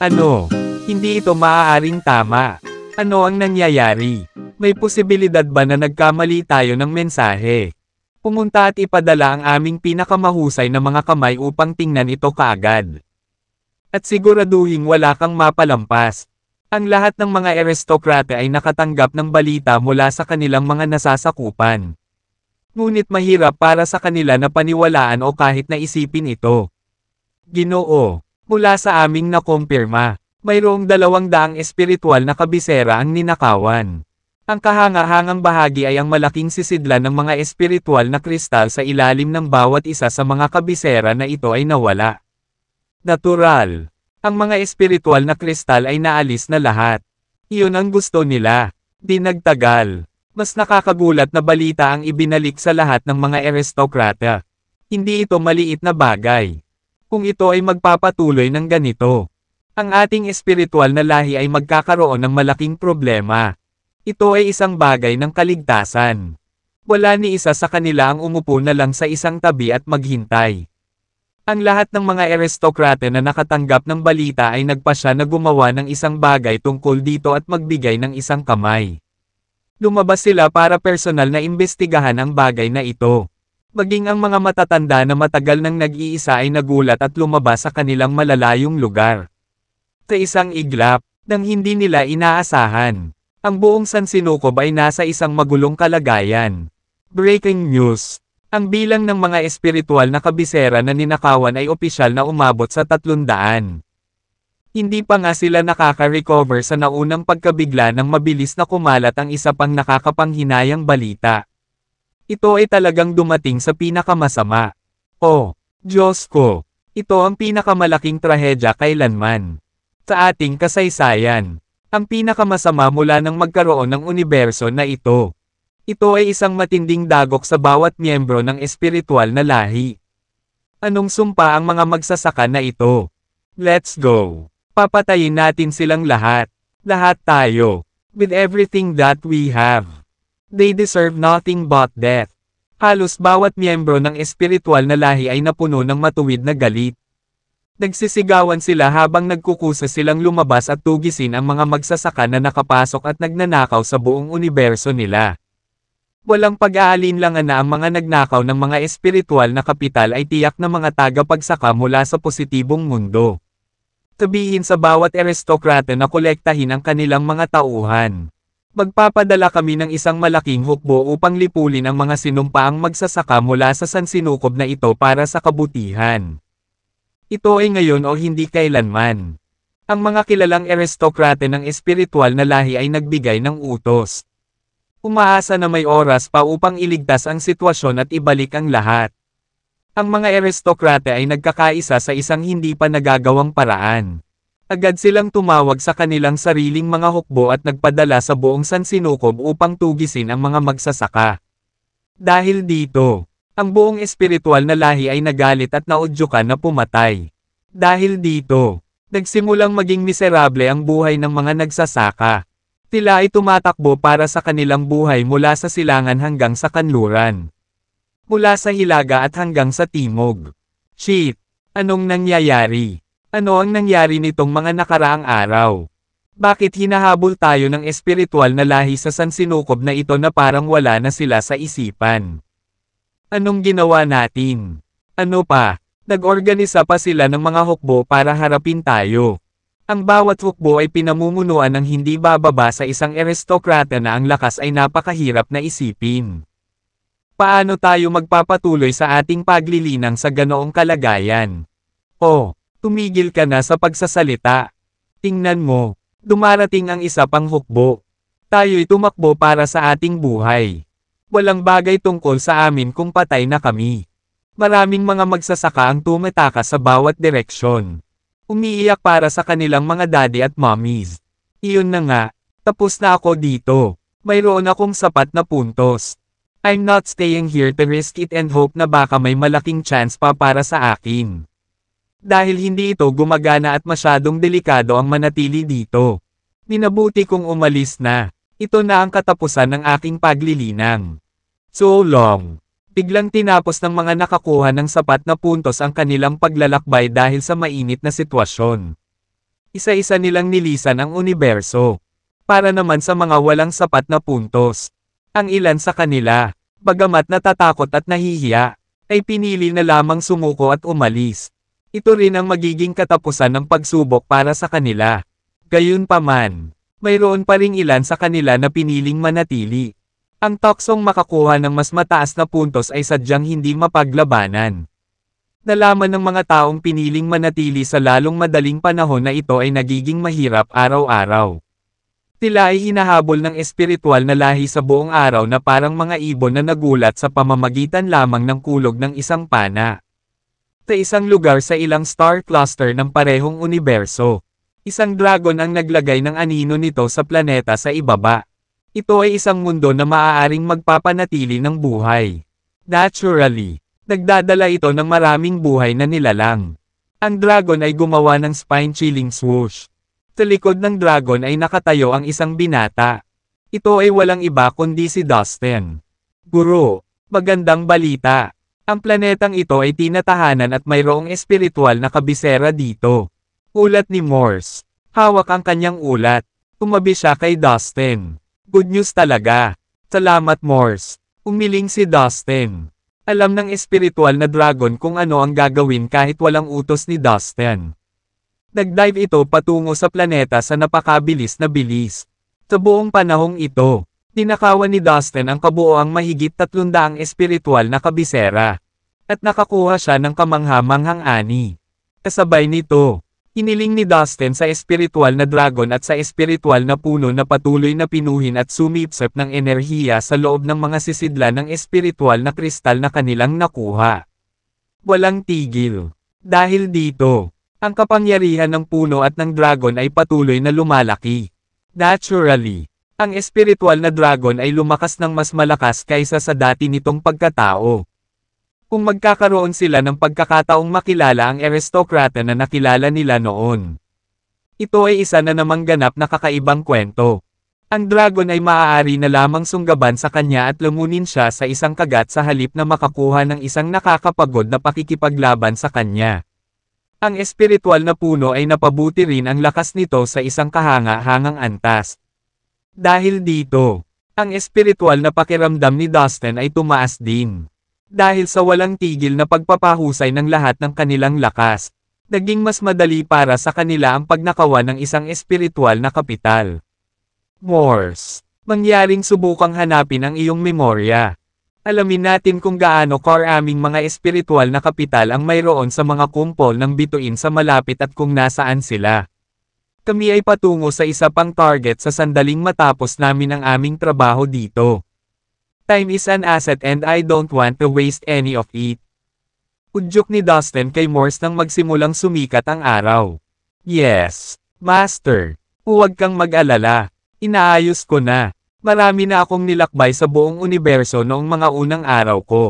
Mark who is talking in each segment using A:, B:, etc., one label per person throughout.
A: Ano? Hindi ito maaaring tama. Ano ang nangyayari? May posibilidad ba na nagkamali tayo ng mensahe? Pumunta at ipadala ang aming pinakamahusay na mga kamay upang tingnan ito kaagad. At siguraduhin wala kang mapalampas. Ang lahat ng mga aristokrate ay nakatanggap ng balita mula sa kanilang mga nasasakupan. Ngunit mahirap para sa kanila na paniwalaan o kahit na isipin ito. Ginoo, mula sa aming nakumpirma, mayroong dalawang daang espiritual na kabisera ang ninakawan. Ang kahangahangang bahagi ay ang malaking sisidlan ng mga espiritual na kristal sa ilalim ng bawat isa sa mga kabisera na ito ay nawala. Natural. Ang mga espiritual na kristal ay naalis na lahat. Iyon ang gusto nila. Di nagtagal. Mas nakakagulat na balita ang ibinalik sa lahat ng mga aristokrata. Hindi ito maliit na bagay. Kung ito ay magpapatuloy ng ganito, ang ating espiritual na lahi ay magkakaroon ng malaking problema. Ito ay isang bagay ng kaligtasan. Wala ni isa sa kanila ang umupo na lang sa isang tabi at maghintay. Ang lahat ng mga aristokrate na nakatanggap ng balita ay nagpasya na gumawa ng isang bagay tungkol dito at magbigay ng isang kamay. Lumabas sila para personal na imbestigahan ang bagay na ito. Maging ang mga matatanda na matagal nang nag-iisa ay nagulat at lumabas sa kanilang malalayong lugar. Sa isang iglap, nang hindi nila inaasahan. Ang buong San Sinukob ay nasa isang magulong kalagayan. Breaking news. Ang bilang ng mga espiritual na kabisera na ninakawan ay opisyal na umabot sa 300. Hindi pa nga sila nakaka-recover sa naunang pagkabigla ng mabilis na kumalat ang isa pang nakakapanghinayang balita. Ito ay talagang dumating sa pinakamasama. Oh, Diyos ko! Ito ang pinakamalaking trahedya kailanman. Sa ating kasaysayan, ang pinakamasama mula ng magkaroon ng universo na ito. Ito ay isang matinding dagok sa bawat miyembro ng espiritual na lahi. Anong sumpa ang mga magsasaka na ito? Let's go! Papatayin natin silang lahat. Lahat tayo. With everything that we have. They deserve nothing but death. Halos bawat miyembro ng espiritual na lahi ay napuno ng matuwid na galit. Nagsisigawan sila habang nagkukusa silang lumabas at tugisin ang mga magsasaka na nakapasok at nagnanakaw sa buong universo nila. Walang pag-aalinlangan na ang mga nagnakaw ng mga espiritual na kapital ay tiyak na mga tagapagsaka mula sa positibong mundo. Tabihin sa bawat aristokrate na kolektahin ang kanilang mga tauhan. Magpapadala kami ng isang malaking hukbo upang lipulin ang mga sinumpaang magsasaka mula sa sansinukob na ito para sa kabutihan. Ito ay ngayon o hindi kailanman. Ang mga kilalang aristokrate ng espiritual na lahi ay nagbigay ng utos. Umaasa na may oras pa upang iligtas ang sitwasyon at ibalik ang lahat. Ang mga aristokrate ay nagkakaisa sa isang hindi pa nagagawang paraan. Agad silang tumawag sa kanilang sariling mga hukbo at nagpadala sa buong Sansinukob upang tugisin ang mga magsasaka. Dahil dito, ang buong espiritual na lahi ay nagalit at naudyukan na pumatay. Dahil dito, nagsimulang maging miserable ang buhay ng mga nagsasaka. Tila ay tumatakbo para sa kanilang buhay mula sa silangan hanggang sa kanluran. Mula sa hilaga at hanggang sa timog. Chief, anong nangyayari? Ano ang nangyari nitong mga nakaraang araw? Bakit hinahabol tayo ng espiritual na lahi sa sansinukob na ito na parang wala na sila sa isipan? Anong ginawa natin? Ano pa? Nag-organisa pa sila ng mga hukbo para harapin tayo. Ang bawat hukbo ay pinamumunuan ng hindi bababa sa isang aristokrata na ang lakas ay napakahirap na isipin. Paano tayo magpapatuloy sa ating paglilinang sa ganoong kalagayan? O, oh, tumigil ka na sa pagsasalita. Tingnan mo, dumarating ang isa pang hukbo. Tayo'y tumakbo para sa ating buhay. Walang bagay tungkol sa amin kung patay na kami. Maraming mga magsasaka ang tumataka sa bawat direksyon. Umiiyak para sa kanilang mga daddy at mommies. Iyon na nga, tapos na ako dito. Mayroon akong sapat na puntos. I'm not staying here to risk it and hope na baka may malaking chance pa para sa akin. Dahil hindi ito gumagana at masyadong delikado ang manatili dito. Minabuti kong umalis na. Ito na ang katapusan ng aking paglilinang. So long. Biglang tinapos ng mga nakakuha ng sapat na puntos ang kanilang paglalakbay dahil sa mainit na sitwasyon. Isa-isa nilang nilisan ang universo. Para naman sa mga walang sapat na puntos. Ang ilan sa kanila, bagamat natatakot at nahihiya, ay pinili na lamang sumuko at umalis. Ito rin ang magiging katapusan ng pagsubok para sa kanila. Gayunpaman, mayroon pa ring ilan sa kanila na piniling manatili. Ang toksong makakuha ng mas mataas na puntos ay sadyang hindi mapaglabanan. Nalaman ng mga taong piniling manatili sa lalong madaling panahon na ito ay nagiging mahirap araw-araw. Tila ay hinahabol ng espiritual na lahi sa buong araw na parang mga ibon na nagulat sa pamamagitan lamang ng kulog ng isang pana. Sa isang lugar sa ilang star cluster ng parehong universo, isang dragon ang naglagay ng anino nito sa planeta sa ibaba. Ito ay isang mundo na maaaring magpapanatili ng buhay. Naturally, nagdadala ito ng maraming buhay na nilalang. Ang dragon ay gumawa ng spine-chilling swoosh sa likod ng dragon ay nakatayo ang isang binata. Ito ay walang iba kundi si Dustin. Guru, magandang balita. Ang planetang ito ay tinatahanan at mayroong espiritual na kabisera dito. Ulat ni Morse. Hawak ang kanyang ulat. Tumabi siya kay Dustin. Good news talaga. Salamat Morse. Umiling si Dustin. Alam ng espiritual na dragon kung ano ang gagawin kahit walang utos ni Dustin. Nagdive ito patungo sa planeta sa napakabilis na bilis. Sa buong panahong ito, tinakawan ni Dustin ang kabuoang mahigit 300 espiritual na kabisera. At nakakuha siya ng kamangha ani. Kasabay nito, Iniling ni Dustin sa espiritual na dragon at sa espiritual na puno na patuloy na pinuhin at sumipsep ng enerhiya sa loob ng mga sisidla ng espiritual na kristal na kanilang nakuha. Walang tigil. Dahil dito, ang kapangyarihan ng puno at ng dragon ay patuloy na lumalaki. Naturally, ang espiritual na dragon ay lumakas ng mas malakas kaysa sa dati nitong pagkatao. Kung magkakaroon sila ng pagkakataong makilala ang aristokrata na nakilala nila noon. Ito ay isa na namang ganap na kakaibang kwento. Ang dragon ay maaari na lamang sunggaban sa kanya at lumunin siya sa isang kagat sa halip na makakuha ng isang nakakapagod na pakikipaglaban sa kanya. Ang espiritual na puno ay napabuti rin ang lakas nito sa isang kahanga-hangang antas. Dahil dito, ang espiritual na pakiramdam ni Dustin ay tumaas din. Dahil sa walang tigil na pagpapahusay ng lahat ng kanilang lakas, naging mas madali para sa kanila ang pagnakawan ng isang espiritual na kapital. Morse, mangyaring subukang hanapin ang iyong memorya. Alamin natin kung gaano core aming mga espiritual na kapital ang mayroon sa mga kumpol ng bituin sa malapit at kung nasaan sila. Kami ay patungo sa isa pang target sa sandaling matapos namin ang aming trabaho dito. Time is an asset and I don't want to waste any of it. Udyok ni Dustin kay Morse nang magsimulang sumikat ang araw. Yes, Master. Huwag kang mag-alala. Inaayos ko na. Marami na akong nilakbay sa buong universo noong mga unang araw ko.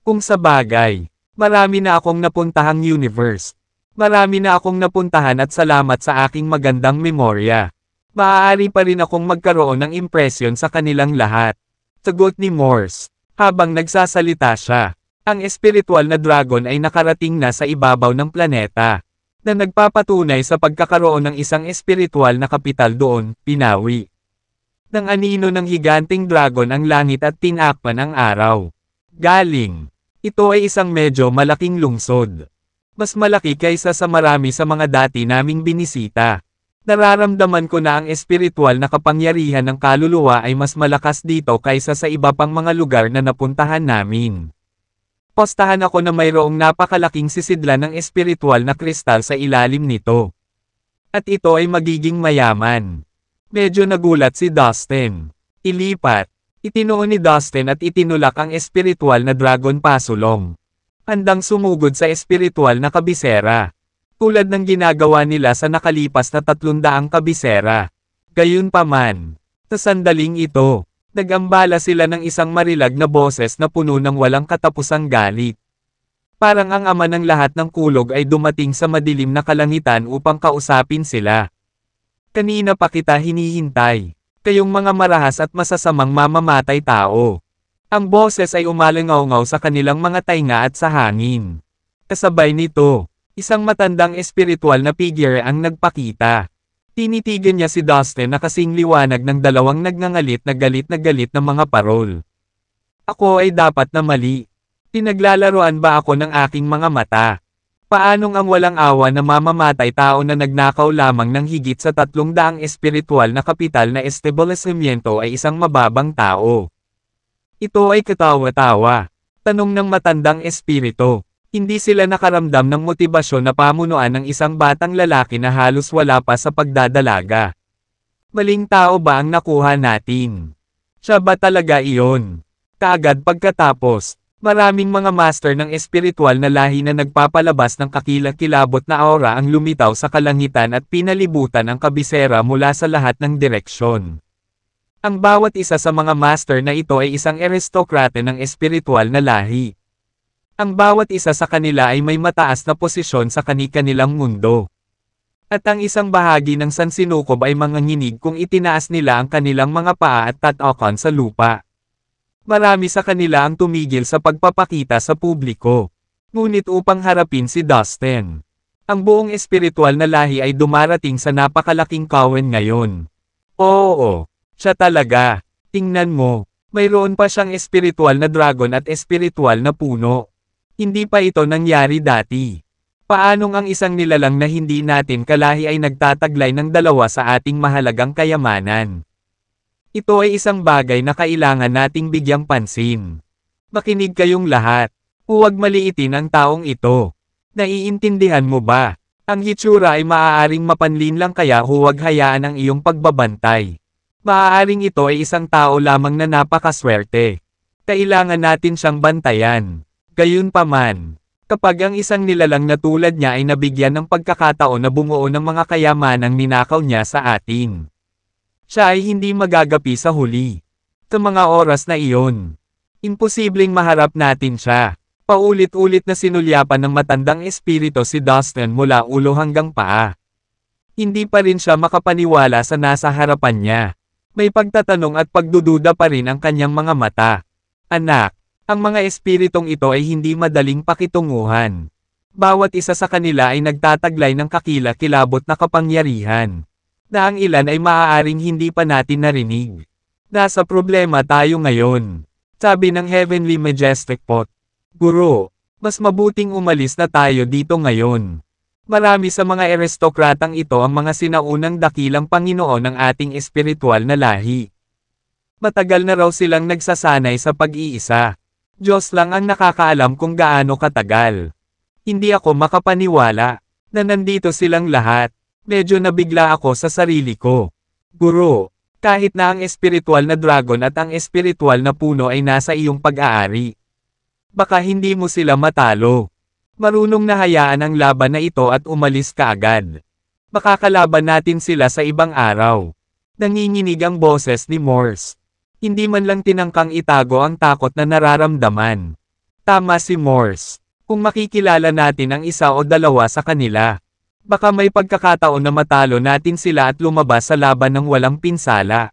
A: Kung sa bagay, marami na akong napuntahang universe. Marami na akong napuntahan at salamat sa aking magandang memorya. Maaari pa rin akong magkaroon ng impresyon sa kanilang lahat. Sagot ni Morse, habang nagsasalita siya. Ang espiritual na dragon ay nakarating na sa ibabaw ng planeta na nagpapatunay sa pagkakaroon ng isang espiritual na kapital doon, Pinawi ng anino ng higanting dragon ang langit at tinakpan ang araw. Galing. Ito ay isang medyo malaking lungsod. Mas malaki kaysa sa marami sa mga dati naming binisita. Nararamdaman ko na ang espiritual na kapangyarihan ng kaluluwa ay mas malakas dito kaysa sa iba pang mga lugar na napuntahan namin. Postahan ako na mayroong napakalaking sisidlan ng espiritual na kristal sa ilalim nito. At ito ay magiging mayaman. Medyo nagulat si Dustin. Ilipat. Itinoon ni Dustin at itinulak ang espiritual na dragon pasulong. Handang sumugod sa espiritual na kabisera. Tulad ng ginagawa nila sa nakalipas na tatlundaang kabisera. Gayunpaman, sa sandaling ito, nagambala sila ng isang marilag na boses na puno ng walang katapusang galit. Parang ang ama ng lahat ng kulog ay dumating sa madilim na kalangitan upang kausapin sila. Kanina pa kita hinihintay. Kayong mga marahas at masasamang mamamatay tao. Ang boses ay umalangaw-ngaw sa kanilang mga tainga at sa hangin. Kasabay nito, isang matandang espiritual na figure ang nagpakita. Tinitigan niya si Dustin na kasing liwanag ng dalawang nagngangalit na galit na galit na mga parol. Ako ay dapat na mali. Pinaglalaroan ba ako ng aking mga mata? Paanong ang walang awa na mamamatay tao na nagnakaw lamang ng higit sa tatlong daang espiritual na kapital na establisimiento ay isang mababang tao? Ito ay katawa-tawa. Tanong ng matandang espirito. Hindi sila nakaramdam ng motibasyon na pamunuan ng isang batang lalaki na halos wala pa sa pagdadalaga. Maling tao ba ang nakuha natin? Siya ba talaga iyon? Kaagad pagkatapos, Maraming mga master ng espiritual na lahi na nagpapalabas ng kakilakilabot na aura ang lumitaw sa kalangitan at pinalibutan ang kabisera mula sa lahat ng direksyon. Ang bawat isa sa mga master na ito ay isang aristokrate ng espiritual na lahi. Ang bawat isa sa kanila ay may mataas na posisyon sa kani-kanilang mundo. At ang isang bahagi ng sansinukob ay mga nginig kung itinaas nila ang kanilang mga paa at tatakon sa lupa marami sa kanila ang tumigil sa pagpapakita sa publiko. Ngunit upang harapin si Dustin, ang buong espiritual na lahi ay dumarating sa napakalaking kawen ngayon. Oo, siya talaga. Tingnan mo, mayroon pa siyang espiritual na dragon at espiritual na puno. Hindi pa ito nangyari dati. Paanong ang isang nilalang na hindi natin kalahi ay nagtataglay ng dalawa sa ating mahalagang kayamanan? Ito ay isang bagay na kailangan nating bigyang pansin. Makinig kayong lahat. Huwag maliitin ang taong ito. Naiintindihan mo ba? Ang hitsura ay maaaring mapanlin lang kaya huwag hayaan ang iyong pagbabantay. Maaaring ito ay isang tao lamang na napakaswerte. Kailangan natin siyang bantayan. Gayunpaman, kapag ang isang nilalang na tulad niya ay nabigyan ng pagkakataon na bumuo ng mga kayamanang ninakaw niya sa atin, siya ay hindi magagapi sa huli. Sa mga oras na iyon, imposibleng maharap natin siya. Paulit-ulit na sinulyapan ng matandang espirito si Dustin mula ulo hanggang paa. Hindi pa rin siya makapaniwala sa nasa harapan niya. May pagtatanong at pagdududa pa rin ang kanyang mga mata. Anak, ang mga espiritong ito ay hindi madaling pakitunguhan. Bawat isa sa kanila ay nagtataglay ng kakila-kilabot na kapangyarihan na ang ilan ay maaaring hindi pa natin narinig. Nasa problema tayo ngayon. Sabi ng Heavenly Majestic Pot. Guru, mas mabuting umalis na tayo dito ngayon. Marami sa mga aristokratang ito ang mga sinaunang dakilang Panginoon ng ating espiritual na lahi. Matagal na raw silang nagsasanay sa pag-iisa. Diyos lang ang nakakaalam kung gaano katagal. Hindi ako makapaniwala na nandito silang lahat. Medyo nabigla ako sa sarili ko. Guro, kahit na ang espiritual na dragon at ang espiritual na puno ay nasa iyong pag-aari. Baka hindi mo sila matalo. Marunong na hayaan ang laban na ito at umalis ka agad. Makakalaban natin sila sa ibang araw. Nanginginig ang boses ni Morse. Hindi man lang tinangkang itago ang takot na nararamdaman. Tama si Morse. Kung makikilala natin ang isa o dalawa sa kanila, Baka may pagkakataon na matalo natin sila at lumabas sa laban ng walang pinsala.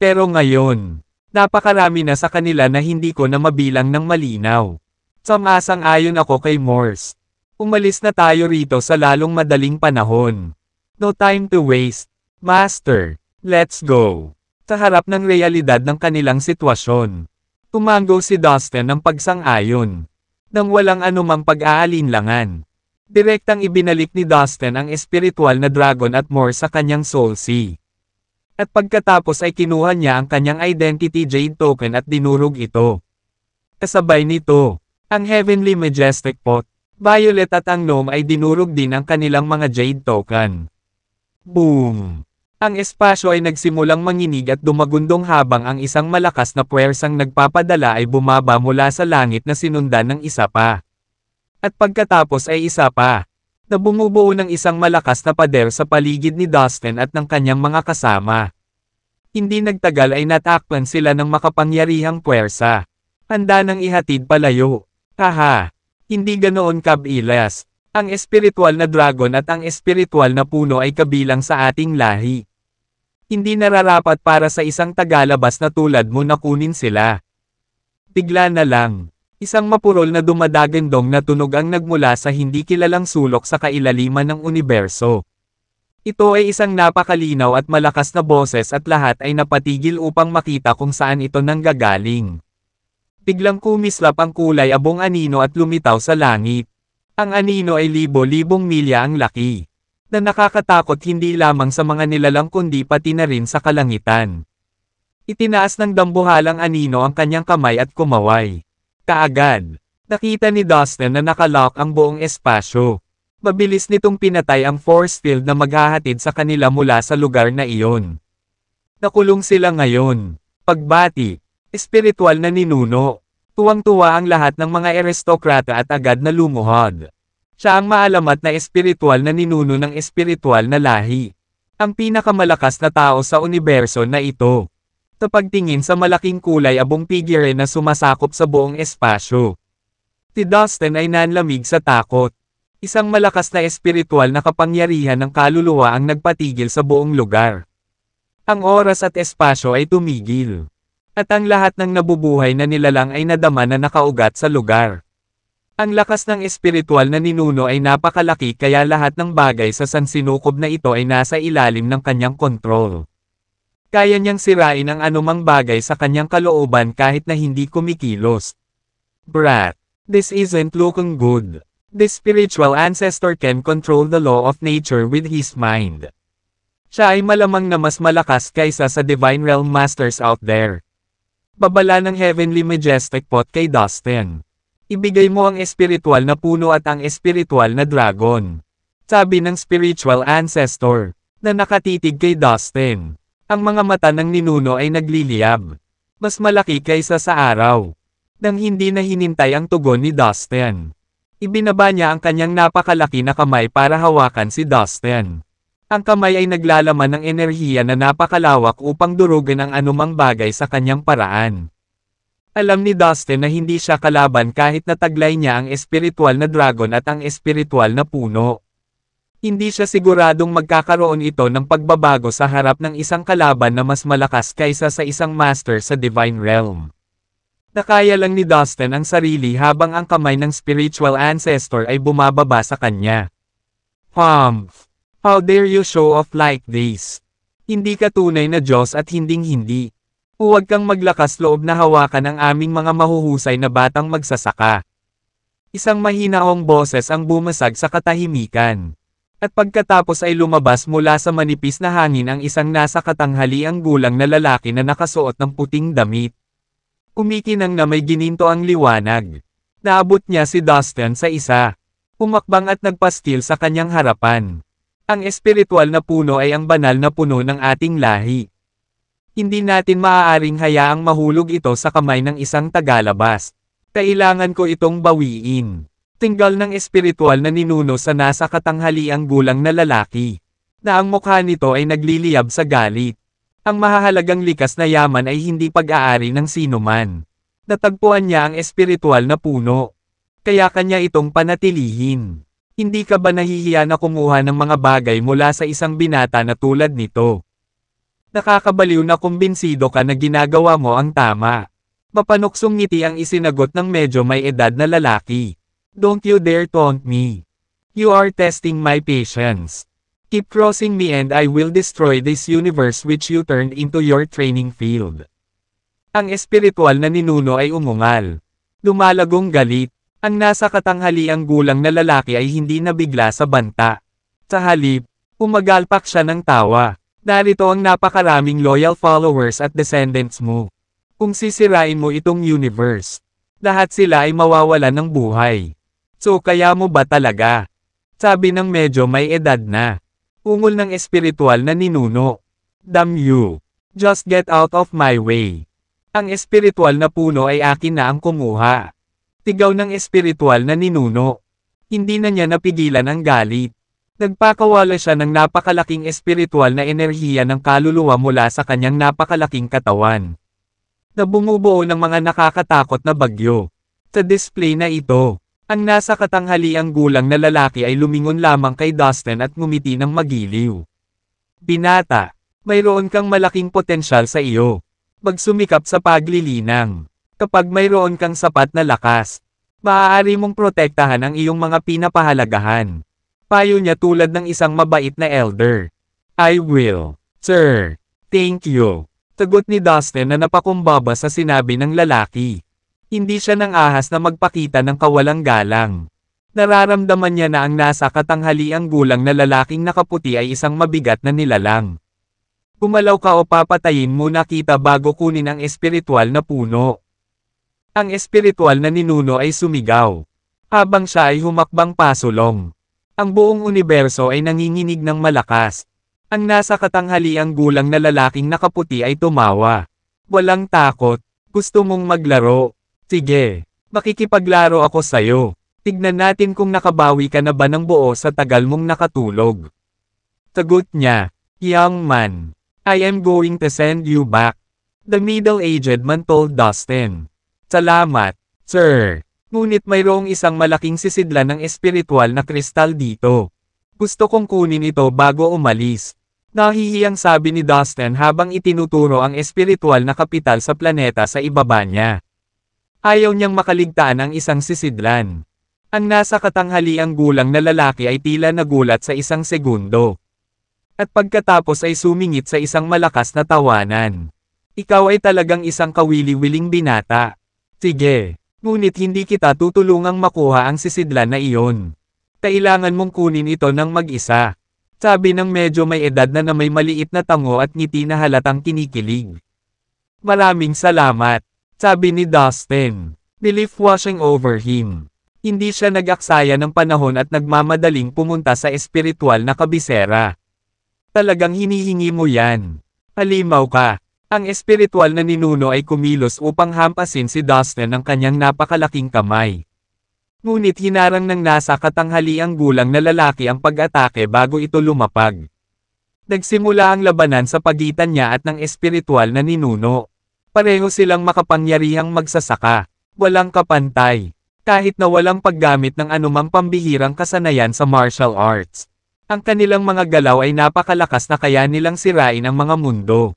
A: Pero ngayon, napakarami na sa kanila na hindi ko na mabilang ng malinaw. Samasang ayon ako kay Morse. Umalis na tayo rito sa lalong madaling panahon. No time to waste, Master. Let's go. Sa harap ng realidad ng kanilang sitwasyon. Tumango si Dustin ng pagsang-ayon. Nang walang anumang pag-aalinlangan. Direktang ibinalik ni Dustin ang espiritual na dragon at more sa kanyang soul sea. At pagkatapos ay kinuha niya ang kanyang identity jade token at dinurog ito. Kasabay nito, ang Heavenly Majestic Pot, Violet at ang Gnome ay dinurog din ang kanilang mga jade token. Boom! Ang espasyo ay nagsimulang manginig at dumagundong habang ang isang malakas na puwersang nagpapadala ay bumaba mula sa langit na sinundan ng isa pa. At pagkatapos ay isa pa na bumubuo ng isang malakas na pader sa paligid ni Dustin at ng kanyang mga kasama. Hindi nagtagal ay natakpan sila ng makapangyarihang puwersa. Handa nang ihatid palayo. Haha! Hindi ganoon kabilas. Ang espiritual na dragon at ang espiritual na puno ay kabilang sa ating lahi. Hindi nararapat para sa isang tagalabas na tulad mo na kunin sila. Tigla na lang. Isang mapurol na dumadagandong na tunog ang nagmula sa hindi kilalang sulok sa kailaliman ng universo. Ito ay isang napakalinaw at malakas na boses at lahat ay napatigil upang makita kung saan ito nanggagaling. Biglang kumislap ang kulay abong anino at lumitaw sa langit. Ang anino ay libo-libong milya ang laki. Na nakakatakot hindi lamang sa mga nilalang kundi pati na rin sa kalangitan. Itinaas ng dambuhalang anino ang kanyang kamay at kumaway. Kaagad. Nakita ni Dustin na nakalock ang buong espasyo. Mabilis nitong pinatay ang force field na maghahatid sa kanila mula sa lugar na iyon. Nakulong sila ngayon. Pagbati. Espiritual na ninuno. Tuwang-tuwa ang lahat ng mga aristokrata at agad na lumuhod. Siya ang maalamat na espiritual na ninuno ng espiritual na lahi. Ang pinakamalakas na tao sa universo na ito sa pagtingin sa malaking kulay abong figure na sumasakop sa buong espasyo. Si Dustin ay nanlamig sa takot. Isang malakas na espiritual na kapangyarihan ng kaluluwa ang nagpatigil sa buong lugar. Ang oras at espasyo ay tumigil. At ang lahat ng nabubuhay na nilalang ay nadama na nakaugat sa lugar. Ang lakas ng espiritual na ninuno ay napakalaki kaya lahat ng bagay sa sansinukob na ito ay nasa ilalim ng kanyang kontrol. Kaya niyang sirain ang anumang bagay sa kanyang kalooban kahit na hindi kumikilos. Brat, this isn't looking good. The spiritual ancestor can control the law of nature with his mind. Siya ay malamang na mas malakas kaysa sa Divine Realm Masters out there. Babala ng Heavenly Majestic Pot kay Dustin. Ibigay mo ang espiritual na puno at ang espiritual na dragon. Sabi ng spiritual ancestor, na nakatitig kay Dustin. Ang mga mata ng ninuno ay nagliliyab. Mas malaki kaysa sa araw. Nang hindi na hinintay ang tugon ni Dustin. Ibinaba niya ang kanyang napakalaki na kamay para hawakan si Dustin. Ang kamay ay naglalaman ng enerhiya na napakalawak upang durugan ang anumang bagay sa kanyang paraan. Alam ni Dustin na hindi siya kalaban kahit nataglay niya ang espiritual na dragon at ang espiritual na puno. Hindi siya siguradong magkakaroon ito ng pagbabago sa harap ng isang kalaban na mas malakas kaysa sa isang master sa Divine Realm. Nakaya lang ni Dustin ang sarili habang ang kamay ng spiritual ancestor ay bumababa sa kanya. Humph! How dare you show off like this? Hindi ka tunay na Diyos at hinding-hindi. Huwag kang maglakas loob na hawakan ang aming mga mahuhusay na batang magsasaka. Isang mahinahong boses ang bumasag sa katahimikan. At pagkatapos ay lumabas mula sa manipis na hangin ang isang nasa katanghaliang gulang na lalaki na nakasuot ng puting damit. Kumikinang na may gininto ang liwanag. Naabot niya si Dustin sa isa. Umakbang at nagpastil sa kanyang harapan. Ang espiritual na puno ay ang banal na puno ng ating lahi. Hindi natin maaaring hayaang mahulog ito sa kamay ng isang tagalabas. Kailangan ko itong bawiin. Tinggal ng espiritual na ninuno sa nasa katanghaliang gulang na lalaki. Na ang mukha nito ay nagliliyab sa galit. Ang mahahalagang likas na yaman ay hindi pag-aari ng sinuman. Natagpuan niya ang espiritual na puno. Kaya kanya itong panatilihin. Hindi ka ba nahihiya na kumuha ng mga bagay mula sa isang binata na tulad nito? Nakakabaliw na kumbinsido ka na ginagawa mo ang tama. Mapanuksong ngiti ang isinagot ng medyo may edad na lalaki. Don't you dare taunt me. You are testing my patience. Keep crossing me and I will destroy this universe which you turned into your training field. Ang espiritual na ninuno ay umungal. Lumalagong galit. Ang nasa katanghaliang gulang na lalaki ay hindi nabigla sa banta. Sa halip, umagalpak siya ng tawa. Narito ang napakaraming loyal followers at descendants mo. Kung sisirain mo itong universe, lahat sila ay mawawalan ng buhay. So kaya mo ba talaga? Sabi ng medyo may edad na. Ungol ng espiritual na ninuno. Damn you. Just get out of my way. Ang espiritual na puno ay akin na ang kumuha. Tigaw ng espiritual na ninuno. Hindi na niya napigilan ang galit. Nagpakawala siya ng napakalaking espiritual na enerhiya ng kaluluwa mula sa kanyang napakalaking katawan. Na bumubuo ng mga nakakatakot na bagyo. Sa display na ito, ang nasa katanghaliang gulang na lalaki ay lumingon lamang kay Dustin at ngumiti ng magiliw. Binata, mayroon kang malaking potensyal sa iyo. Magsumikap sa paglilinang. Kapag mayroon kang sapat na lakas, maaari mong protektahan ang iyong mga pinapahalagahan. Payo niya tulad ng isang mabait na elder. I will, sir. Thank you. Tagot ni Dustin na napakumbaba sa sinabi ng lalaki. Hindi siya nang ahas na magpakita ng kawalang galang. Nararamdaman niya na ang nasa katanghaliang gulang na lalaking nakaputi ay isang mabigat na nilalang. Kumalaw ka o papatayin mo na kita bago kunin ang espiritual na puno. Ang espiritual na ninuno ay sumigaw. Habang siya ay humakbang pasulong. Ang buong universo ay nanginginig ng malakas. Ang nasa katanghaliang gulang na lalaking nakaputi ay tumawa. Walang takot, gusto mong maglaro. Sige. Makikipaglaro ako sa'yo. Tignan natin kung nakabawi ka na ba ng buo sa tagal mong nakatulog. Tagot niya, Young man, I am going to send you back. The middle-aged man told Dustin. Salamat, sir. Ngunit mayroong isang malaking sisidlan ng espiritual na kristal dito. Gusto kong kunin ito bago umalis. Nahihiyang sabi ni Dustin habang itinuturo ang espiritual na kapital sa planeta sa ibaba niya. Ayaw niyang makaligtaan ang isang sisidlan. Ang nasa katanghaliang gulang na lalaki ay tila nagulat sa isang segundo. At pagkatapos ay sumingit sa isang malakas na tawanan. Ikaw ay talagang isang kawili-wiling binata. Sige. Ngunit hindi kita tutulungang makuha ang sisidlan na iyon. Kailangan mong kunin ito ng mag-isa. Sabi ng medyo may edad na na may maliit na tango at ngiti na halatang kinikilig. Maraming salamat. Sabi ni Dustin. Relief washing over him. Hindi siya nag-aksaya ng panahon at nagmamadaling pumunta sa espiritual na kabisera. Talagang hinihingi mo yan. Halimaw ka. Ang espiritual na ninuno ay kumilos upang hampasin si Dustin ng kanyang napakalaking kamay. Ngunit hinarang ng nasa katanghali ang gulang na lalaki ang pag-atake bago ito lumapag. Nagsimula ang labanan sa pagitan niya at ng espiritual na ninuno. Pareho silang makapangyarihang magsasaka. Walang kapantay. Kahit na walang paggamit ng anumang pambihirang kasanayan sa martial arts. Ang kanilang mga galaw ay napakalakas na kaya nilang sirain ang mga mundo.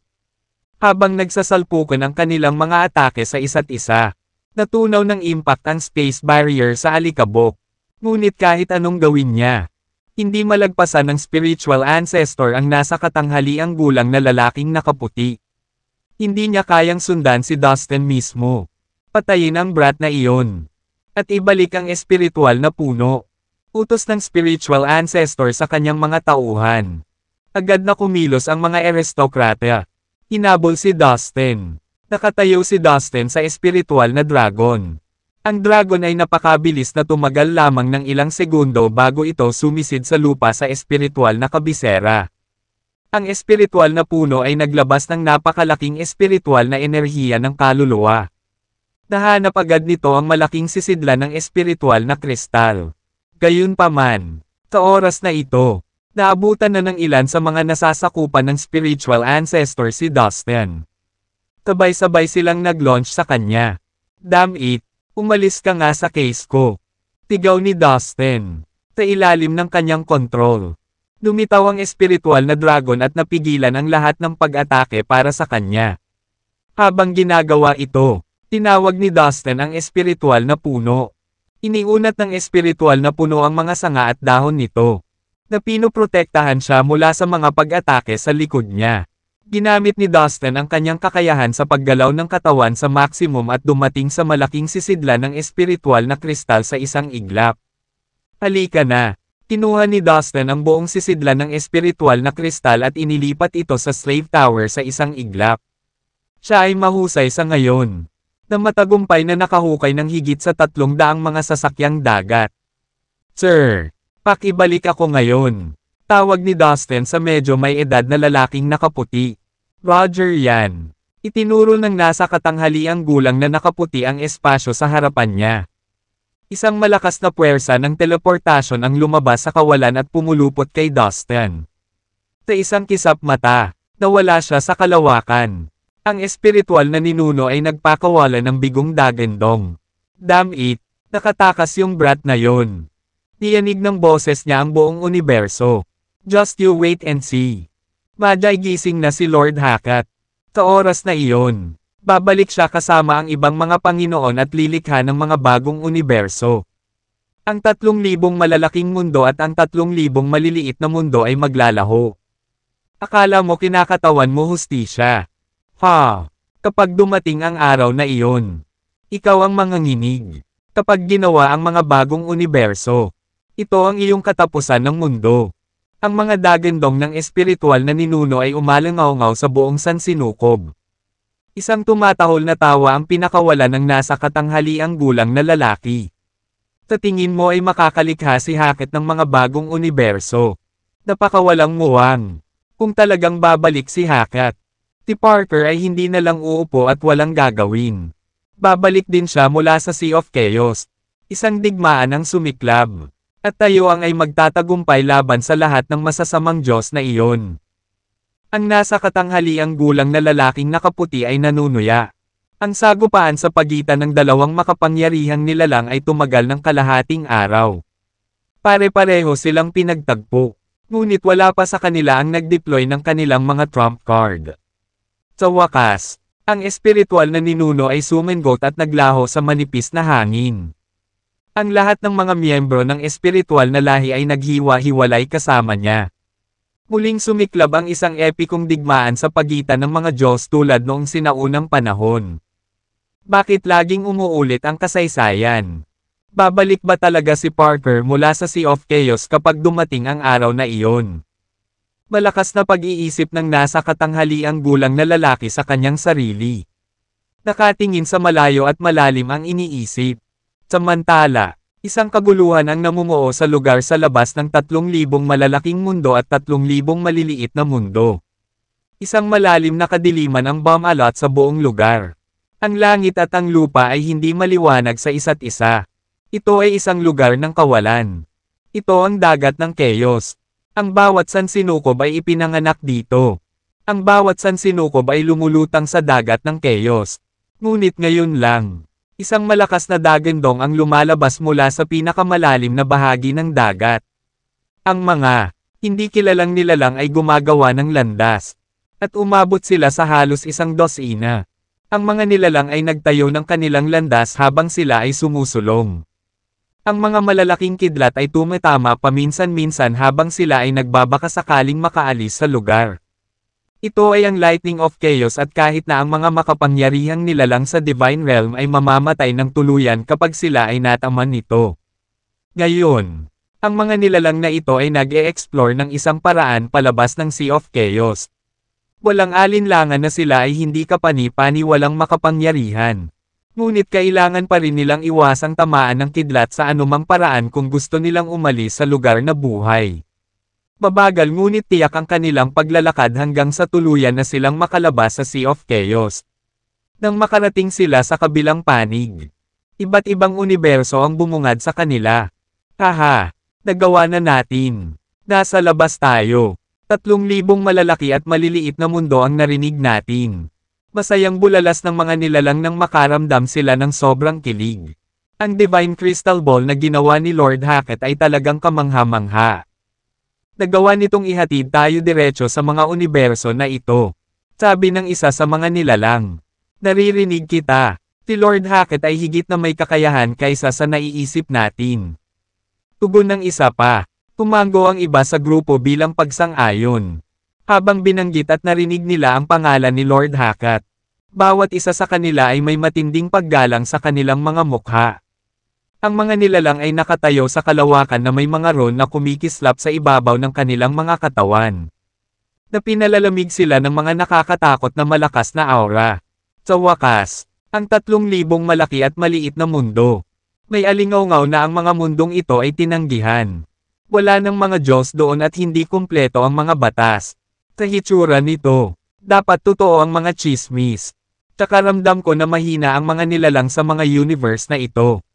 A: Habang nagsasalpukan ang kanilang mga atake sa isa't isa, natunaw ng impact ang space barrier sa alikabok. Ngunit kahit anong gawin niya, hindi malagpasan ng spiritual ancestor ang nasa katanghaliang gulang na lalaking nakaputi. Hindi niya kayang sundan si Dustin mismo. Patayin ang brat na iyon. At ibalik ang espiritual na puno. Utos ng spiritual ancestor sa kanyang mga tauhan. Agad na kumilos ang mga aristokrata. Hinabol si Dustin. Nakatayo si Dustin sa espiritual na dragon. Ang dragon ay napakabilis na tumagal lamang ng ilang segundo bago ito sumisid sa lupa sa espiritual na kabisera. Ang espiritual na puno ay naglabas ng napakalaking espiritual na enerhiya ng kaluluwa. Nahanap agad nito ang malaking sisidlan ng espiritual na kristal. Gayunpaman, sa oras na ito, naabutan na ng ilan sa mga nasasakupan ng spiritual ancestor si Dustin. Sabay-sabay silang nag-launch sa kanya. Damn it, umalis ka nga sa case ko. Tigaw ni Dustin, sa ilalim ng kanyang kontrol. Dumitaw ang espiritual na dragon at napigilan ang lahat ng pag-atake para sa kanya. Habang ginagawa ito, tinawag ni Dustin ang espiritual na puno. Iniunat ng espiritual na puno ang mga sanga at dahon nito. Na pinoprotektahan siya mula sa mga pag-atake sa likod niya. Ginamit ni Dustin ang kanyang kakayahan sa paggalaw ng katawan sa maximum at dumating sa malaking sisidlan ng espiritual na kristal sa isang iglap. Halika na, Tinuha ni Dustin ang buong sisidlan ng espiritual na kristal at inilipat ito sa slave tower sa isang iglap. Siya ay mahusay sa ngayon. Na matagumpay na nakahukay ng higit sa tatlong daang mga sasakyang dagat. Sir, pakibalik ako ngayon. Tawag ni Dustin sa medyo may edad na lalaking nakaputi. Roger yan. Itinuro ng nasa katanghali ang gulang na nakaputi ang espasyo sa harapan niya. Isang malakas na puwersa ng teleportasyon ang lumabas sa kawalan at pumulupot kay Dustin. Sa isang kisap mata, nawala siya sa kalawakan. Ang espiritual na ninuno ay nagpakawala ng bigong dagendong. Damn it, nakatakas yung brat na yon. Tiyanig ng boses niya ang buong universo. Just you wait and see. Maday gising na si Lord Hakat. Sa oras na iyon, babalik siya kasama ang ibang mga Panginoon at lilikha ng mga bagong universo. Ang 3,000 malalaking mundo at ang 3,000 maliliit na mundo ay maglalaho. Akala mo kinakatawan mo hustisya. Ha! Kapag dumating ang araw na iyon, ikaw ang manganginig. Kapag ginawa ang mga bagong universo, ito ang iyong katapusan ng mundo. Ang mga dagandong ng espiritual na ninuno ay umalangaw-ngaw sa buong sansinukob. Isang tumatahol na tawa ang pinakawala ng nasa katanghaliang gulang na lalaki. Sa mo ay makakalikha si Hackett ng mga bagong universo. Napakawalang muwang. Kung talagang babalik si Hackett, si Parker ay hindi na lang uupo at walang gagawin. Babalik din siya mula sa Sea of Chaos. Isang digmaan ang sumiklab. At tayo ang ay magtatagumpay laban sa lahat ng masasamang Diyos na iyon. Ang nasa katanghaliang gulang na lalaking nakaputi ay nanunuya. Ang sagupaan sa pagitan ng dalawang makapangyarihang nilalang ay tumagal ng kalahating araw. Pare-pareho silang pinagtagpo. Ngunit wala pa sa kanila ang nag-deploy ng kanilang mga trump card. Sa wakas, ang espiritual na ninuno ay sumenggot at naglaho sa manipis na hangin. Ang lahat ng mga miyembro ng espiritual na lahi ay naghiwa-hiwalay kasama niya. Muling sumiklab ang isang epikong digmaan sa pagitan ng mga Diyos tulad noong sinaunang panahon. Bakit laging umuulit ang kasaysayan? Babalik ba talaga si Parker mula sa Sea of Chaos kapag dumating ang araw na iyon? Malakas na pag-iisip ng nasa katanghali ang gulang na lalaki sa kanyang sarili. Nakatingin sa malayo at malalim ang iniisip. Samantala, Isang kaguluhan ang namumuo sa lugar sa labas ng 3,000 malalaking mundo at 3,000 maliliit na mundo. Isang malalim na kadiliman ang bamalat sa buong lugar. Ang langit at ang lupa ay hindi maliwanag sa isa't isa. Ito ay isang lugar ng kawalan. Ito ang dagat ng chaos. Ang bawat sansinukob ay ipinanganak dito. Ang bawat sansinukob ay lumulutang sa dagat ng chaos. Ngunit ngayon lang. Isang malakas na dagandong ang lumalabas mula sa pinakamalalim na bahagi ng dagat. Ang mga hindi kilalang nilalang ay gumagawa ng landas. At umabot sila sa halos isang dosina. Ang mga nilalang ay nagtayo ng kanilang landas habang sila ay sumusulong. Ang mga malalaking kidlat ay tumatama paminsan-minsan habang sila ay nagbabaka sakaling makaalis sa lugar. Ito ay ang Lightning of Chaos at kahit na ang mga makapangyarihang nila lang sa Divine Realm ay mamamatay ng tuluyan kapag sila ay nataman nito. Ngayon, ang mga nilalang na ito ay nag-e-explore ng isang paraan palabas ng Sea of Chaos. Walang alinlangan na sila ay hindi kapani-pani walang makapangyarihan. Ngunit kailangan pa rin nilang iwasang tamaan ng kidlat sa anumang paraan kung gusto nilang umalis sa lugar na buhay. Mabagal ngunit tiyak ang kanilang paglalakad hanggang sa tuluyan na silang makalabas sa Sea of Chaos. Nang makarating sila sa kabilang panig, iba't ibang universo ang bumungad sa kanila. Haha, nagawa na natin. Nasa labas tayo. Tatlong libong malalaki at maliliit na mundo ang narinig natin. Masayang bulalas ng mga nilalang nang makaramdam sila ng sobrang kilig. Ang Divine Crystal Ball na ginawa ni Lord Hackett ay talagang kamangha-mangha. Nagawa nitong ihatid tayo diretso sa mga universo na ito. Sabi ng isa sa mga nilalang. Naririnig kita. Si Lord Hackett ay higit na may kakayahan kaysa sa naiisip natin. Tugon ng isa pa. Tumango ang iba sa grupo bilang pagsang-ayon. Habang binanggit at narinig nila ang pangalan ni Lord Hackett. Bawat isa sa kanila ay may matinding paggalang sa kanilang mga mukha. Ang mga nilalang ay nakatayo sa kalawakan na may mga ron na kumikislap sa ibabaw ng kanilang mga katawan. Napinalalamig sila ng mga nakakatakot na malakas na aura. Sa wakas, ang tatlong libong malaki at maliit na mundo. May alingaw na ang mga mundong ito ay tinanggihan. Wala ng mga Diyos doon at hindi kumpleto ang mga batas. Sa hitsura nito, dapat totoo ang mga chismis. Takaramdam ko na mahina ang mga nilalang sa mga universe na ito.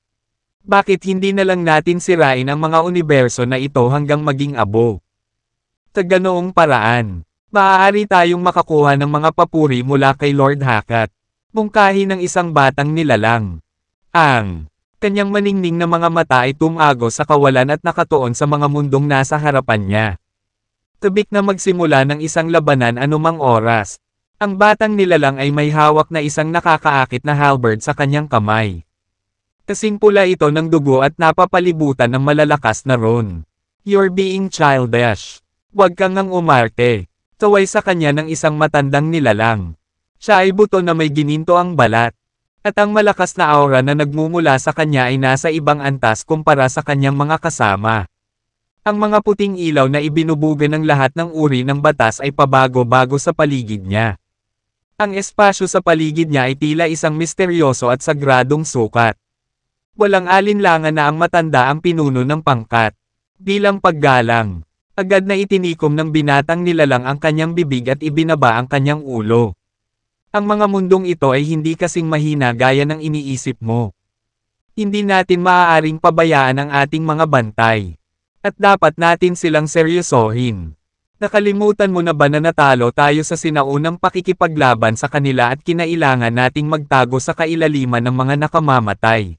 A: Bakit hindi na lang natin sirain ang mga universo na ito hanggang maging abo? Sa ganoong paraan, maaari tayong makakuha ng mga papuri mula kay Lord Hakat. Mungkahi ng isang batang nilalang. Ang kanyang maningning na mga mata ay tumago sa kawalan at nakatuon sa mga mundong nasa harapan niya. Tabik na magsimula ng isang labanan anumang oras. Ang batang nilalang ay may hawak na isang nakakaakit na halberd sa kanyang kamay. Kasing pula ito ng dugo at napapalibutan ng malalakas na Ron. You're being childish. Huwag kang ang umarte. Taway sa kanya ng isang matandang nilalang. Siya ay buto na may gininto ang balat. At ang malakas na aura na nagmumula sa kanya ay nasa ibang antas kumpara sa kanyang mga kasama. Ang mga puting ilaw na ibinubugan ng lahat ng uri ng batas ay pabago-bago sa paligid niya. Ang espasyo sa paligid niya ay tila isang misteryoso at sagradong sukat. Walang alinlangan na ang matanda ang pinuno ng pangkat. Bilang paggalang, agad na itinikom ng binatang nilalang ang kanyang bibig at ibinaba ang kanyang ulo. Ang mga mundong ito ay hindi kasing mahina gaya ng iniisip mo. Hindi natin maaaring pabayaan ang ating mga bantay. At dapat natin silang seryosohin. Nakalimutan mo na ba na natalo tayo sa sinaunang pakikipaglaban sa kanila at kinailangan nating magtago sa kailaliman ng mga nakamamatay?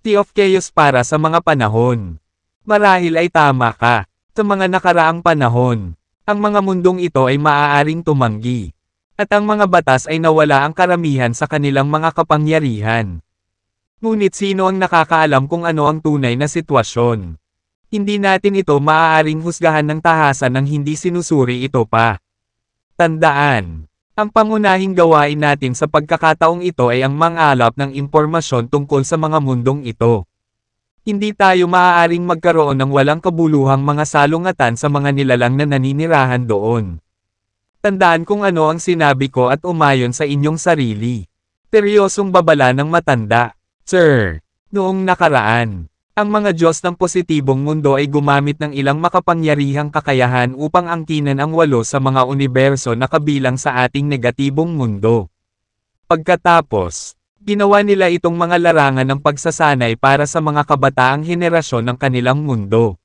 A: Tea of Chaos para sa mga panahon. Marahil ay tama ka. Sa mga nakaraang panahon, ang mga mundong ito ay maaaring tumanggi. At ang mga batas ay nawala ang karamihan sa kanilang mga kapangyarihan. Ngunit sino ang nakakaalam kung ano ang tunay na sitwasyon? Hindi natin ito maaaring husgahan ng tahasan ng hindi sinusuri ito pa. Tandaan, ang pangunahing gawain natin sa pagkakataong ito ay ang mangalap ng impormasyon tungkol sa mga mundong ito. Hindi tayo maaaring magkaroon ng walang kabuluhang mga salungatan sa mga nilalang na naninirahan doon. Tandaan kung ano ang sinabi ko at umayon sa inyong sarili. Teryosong babala ng matanda. Sir, noong nakaraan, ang mga Diyos ng positibong mundo ay gumamit ng ilang makapangyarihang kakayahan upang angkinan ang walo sa mga universo na kabilang sa ating negatibong mundo. Pagkatapos, ginawa nila itong mga larangan ng pagsasanay para sa mga kabataang henerasyon ng kanilang mundo.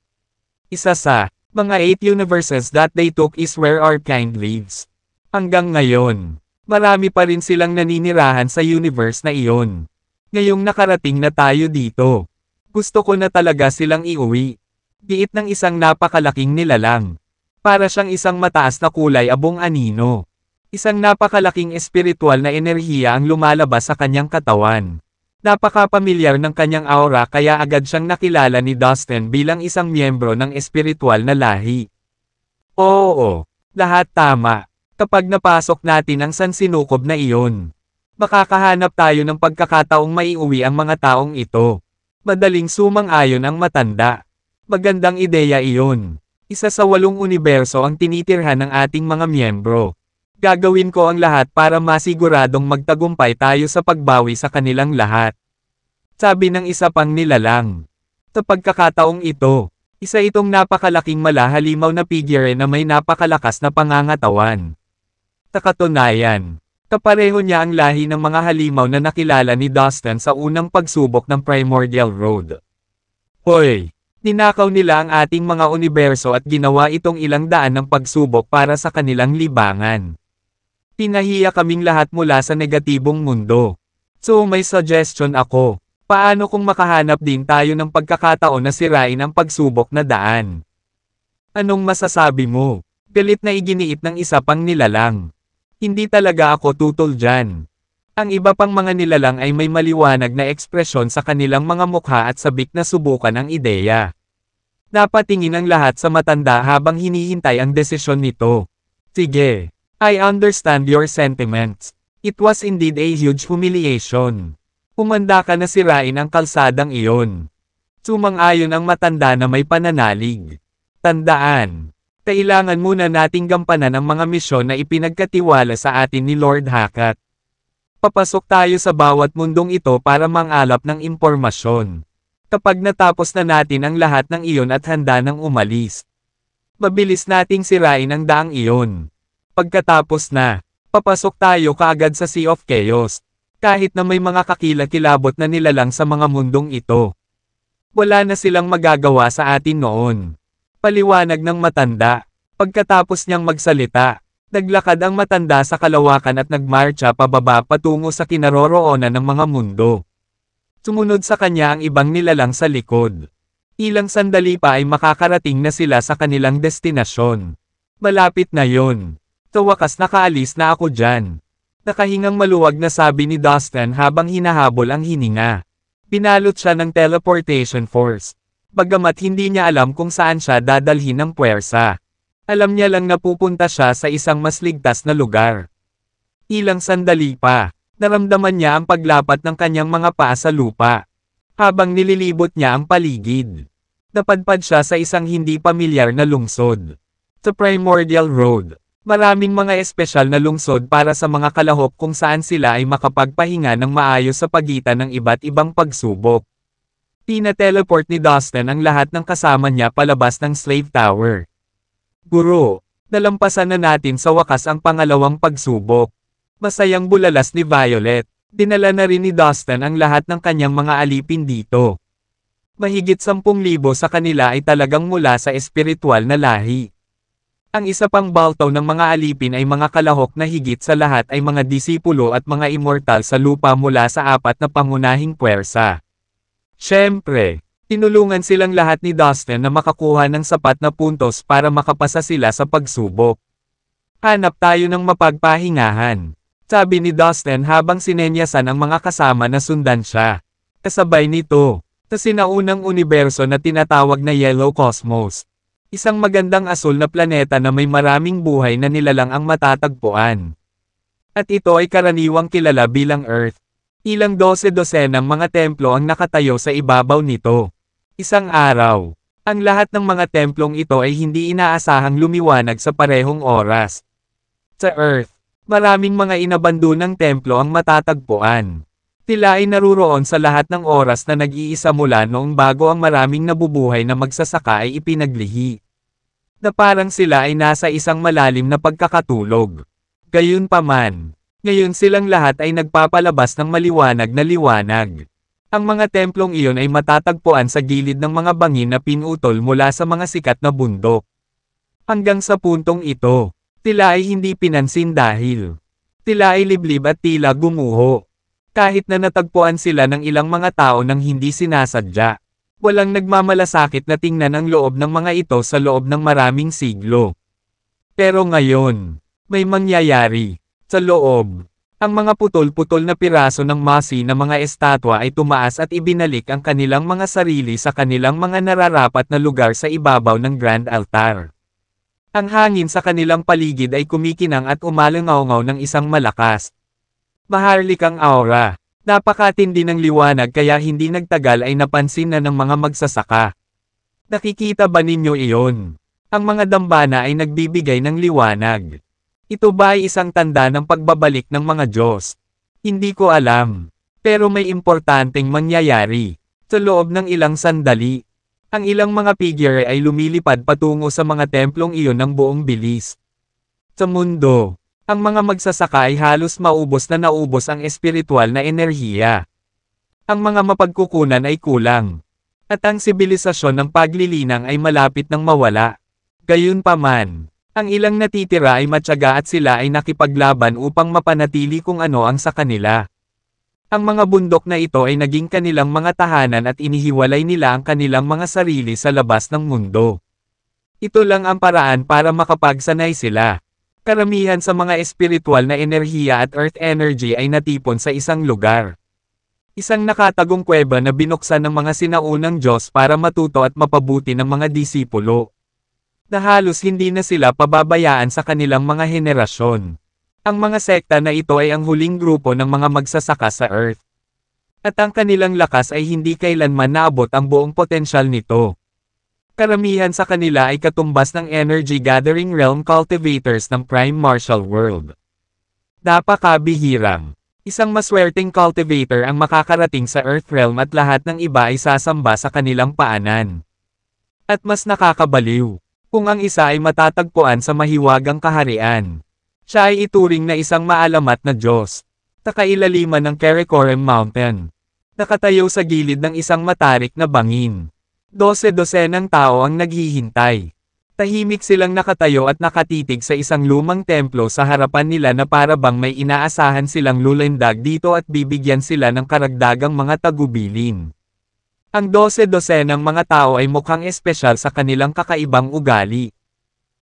A: Isa sa mga eight universes that they took is where our kind lives. Hanggang ngayon, marami pa rin silang naninirahan sa universe na iyon. Ngayong nakarating na tayo dito, gusto ko na talaga silang iuwi. Biit ng isang napakalaking nilalang. Para siyang isang mataas na kulay abong anino. Isang napakalaking espiritual na enerhiya ang lumalabas sa kanyang katawan. Napakapamilyar ng kanyang aura kaya agad siyang nakilala ni Dustin bilang isang miyembro ng espiritual na lahi. Oo, lahat tama. Kapag napasok natin ang sansinukob na iyon, makakahanap tayo ng pagkakataong maiuwi ang mga taong ito. Madaling sumang-ayon ang matanda. Magandang ideya iyon. Isa sa walong universo ang tinitirhan ng ating mga miyembro. Gagawin ko ang lahat para masiguradong magtagumpay tayo sa pagbawi sa kanilang lahat. Sabi ng isa pang nilalang. Sa pagkakataong ito, isa itong napakalaking malahalimaw na figure na may napakalakas na pangangatawan. Sa katunayan, Kapareho niya ang lahi ng mga halimaw na nakilala ni Dustin sa unang pagsubok ng Primordial Road. Hoy! Ninakaw nila ang ating mga universo at ginawa itong ilang daan ng pagsubok para sa kanilang libangan. Pinahiya kaming lahat mula sa negatibong mundo. So may suggestion ako. Paano kung makahanap din tayo ng pagkakataon na sirain ang pagsubok na daan? Anong masasabi mo? Pilit na iginiit ng isa pang nilalang. Hindi talaga ako tutol dyan. Ang iba pang mga nilalang ay may maliwanag na ekspresyon sa kanilang mga mukha at sabik na subukan ang ideya. Napatingin ang lahat sa matanda habang hinihintay ang desisyon nito. Sige. I understand your sentiments. It was indeed a huge humiliation. Humanda ka na sirain ang kalsadang iyon. Sumang-ayon ang matanda na may pananalig. Tandaan, kailangan muna nating gampanan ang mga misyon na ipinagkatiwala sa atin ni Lord Hackett. Papasok tayo sa bawat mundong ito para mangalap ng impormasyon. Kapag natapos na natin ang lahat ng iyon at handa nang umalis, mabilis nating sirain ang daang iyon. Pagkatapos na, papasok tayo kaagad sa Sea of Chaos, kahit na may mga kakila-kilabot na nilalang sa mga mundong ito. Wala na silang magagawa sa atin noon. Paliwanag ng matanda. Pagkatapos niyang magsalita, naglakad ang matanda sa kalawakan at nagmarcha pababa patungo sa kinaroroonan ng mga mundo. Sumunod sa kanya ang ibang nilalang sa likod. Ilang sandali pa ay makakarating na sila sa kanilang destinasyon. Malapit na yon. Sa wakas nakaalis na ako dyan. Nakahingang maluwag na sabi ni Dustin habang hinahabol ang hininga. Pinalot siya ng teleportation force bagamat hindi niya alam kung saan siya dadalhin ng puwersa. Alam niya lang na pupunta siya sa isang mas ligtas na lugar. Ilang sandali pa, naramdaman niya ang paglapat ng kanyang mga paa sa lupa. Habang nililibot niya ang paligid, napadpad siya sa isang hindi pamilyar na lungsod. Sa Primordial Road, Maraming mga espesyal na lungsod para sa mga kalahok kung saan sila ay makapagpahinga ng maayos sa pagitan ng iba't ibang pagsubok. Tina-teleport ni Dustin ang lahat ng kasama niya palabas ng Slave Tower. Guro, nalampasan na natin sa wakas ang pangalawang pagsubok. Masayang bulalas ni Violet. Dinala na rin ni Dustin ang lahat ng kanyang mga alipin dito. Mahigit 10,000 sa kanila ay talagang mula sa espiritual na lahi. Ang isa pang baltaw ng mga alipin ay mga kalahok na higit sa lahat ay mga disipulo at mga immortal sa lupa mula sa apat na pangunahing puwersa. Siyempre, tinulungan silang lahat ni Dustin na makakuha ng sapat na puntos para makapasa sila sa pagsubok. Hanap tayo ng mapagpahingahan. Sabi ni Dustin habang sinenyasan ang mga kasama na sundan siya. Kasabay nito, sa sinaunang universo na tinatawag na Yellow Cosmos. Isang magandang asul na planeta na may maraming buhay na nilalang ang matatagpuan. At ito ay karaniwang kilala bilang Earth. Ilang dose-dosenang mga templo ang nakatayo sa ibabaw nito. Isang araw, ang lahat ng mga templong ito ay hindi inaasahang lumiwanag sa parehong oras. Sa Earth, maraming mga inabandonang templo ang matatagpuan. Tila ay naruroon sa lahat ng oras na nag-iisa mula noong bago ang maraming nabubuhay na magsasaka ay ipinaglihi. Na parang sila ay nasa isang malalim na pagkakatulog. Gayunpaman, ngayon silang lahat ay nagpapalabas ng maliwanag na liwanag. Ang mga templong iyon ay matatagpuan sa gilid ng mga bangin na pinutol mula sa mga sikat na bundok. Hanggang sa puntong ito, tila ay hindi pinansin dahil tila ay liblib at tila gumuho. Kahit na natagpuan sila ng ilang mga tao nang hindi sinasadya. Walang nagmamalasakit na tingnan ang loob ng mga ito sa loob ng maraming siglo. Pero ngayon, may mangyayari. Sa loob, ang mga putol-putol na piraso ng masi na mga estatwa ay tumaas at ibinalik ang kanilang mga sarili sa kanilang mga nararapat na lugar sa ibabaw ng Grand Altar. Ang hangin sa kanilang paligid ay kumikinang at umalangaw ng isang malakas. Maharlikang aura. Napakatindi ng liwanag kaya hindi nagtagal ay napansin na ng mga magsasaka. Nakikita ba ninyo iyon? Ang mga dambana ay nagbibigay ng liwanag. Ito ba ay isang tanda ng pagbabalik ng mga Diyos? Hindi ko alam. Pero may importanteng mangyayari. Sa loob ng ilang sandali, ang ilang mga figure ay lumilipad patungo sa mga templong iyon ng buong bilis. Sa mundo, ang mga magsasaka ay halos maubos na naubos ang espiritual na enerhiya. Ang mga mapagkukunan ay kulang. At ang sibilisasyon ng paglilinang ay malapit ng mawala. Gayunpaman, ang ilang natitira ay matyaga at sila ay nakipaglaban upang mapanatili kung ano ang sa kanila. Ang mga bundok na ito ay naging kanilang mga tahanan at inihiwalay nila ang kanilang mga sarili sa labas ng mundo. Ito lang ang paraan para makapagsanay sila. Karamihan sa mga espiritual na enerhiya at earth energy ay natipon sa isang lugar. Isang nakatagong kuweba na binuksan ng mga sinaunang Diyos para matuto at mapabuti ng mga disipulo na halos hindi na sila pababayaan sa kanilang mga henerasyon. Ang mga sekta na ito ay ang huling grupo ng mga magsasaka sa Earth. At ang kanilang lakas ay hindi kailanman naabot ang buong potensyal nito. Karamihan sa kanila ay katumbas ng energy gathering realm cultivators ng Prime Martial World. Napakabihirang. Isang maswerteng cultivator ang makakarating sa Earth Realm at lahat ng iba ay sasamba sa kanilang paanan. At mas nakakabaliw. Kung ang isa ay matatagpuan sa mahiwagang kaharian, siya ay ituring na isang maalamat na Diyos. Takailaliman ng Karakoram Mountain. Nakatayo sa gilid ng isang matarik na bangin. Dose-dose ng tao ang naghihintay. Tahimik silang nakatayo at nakatitig sa isang lumang templo sa harapan nila na para bang may inaasahan silang lulendag dito at bibigyan sila ng karagdagang mga tagubilin. Ang 12-12 dosenang mga tao ay mukhang espesyal sa kanilang kakaibang ugali.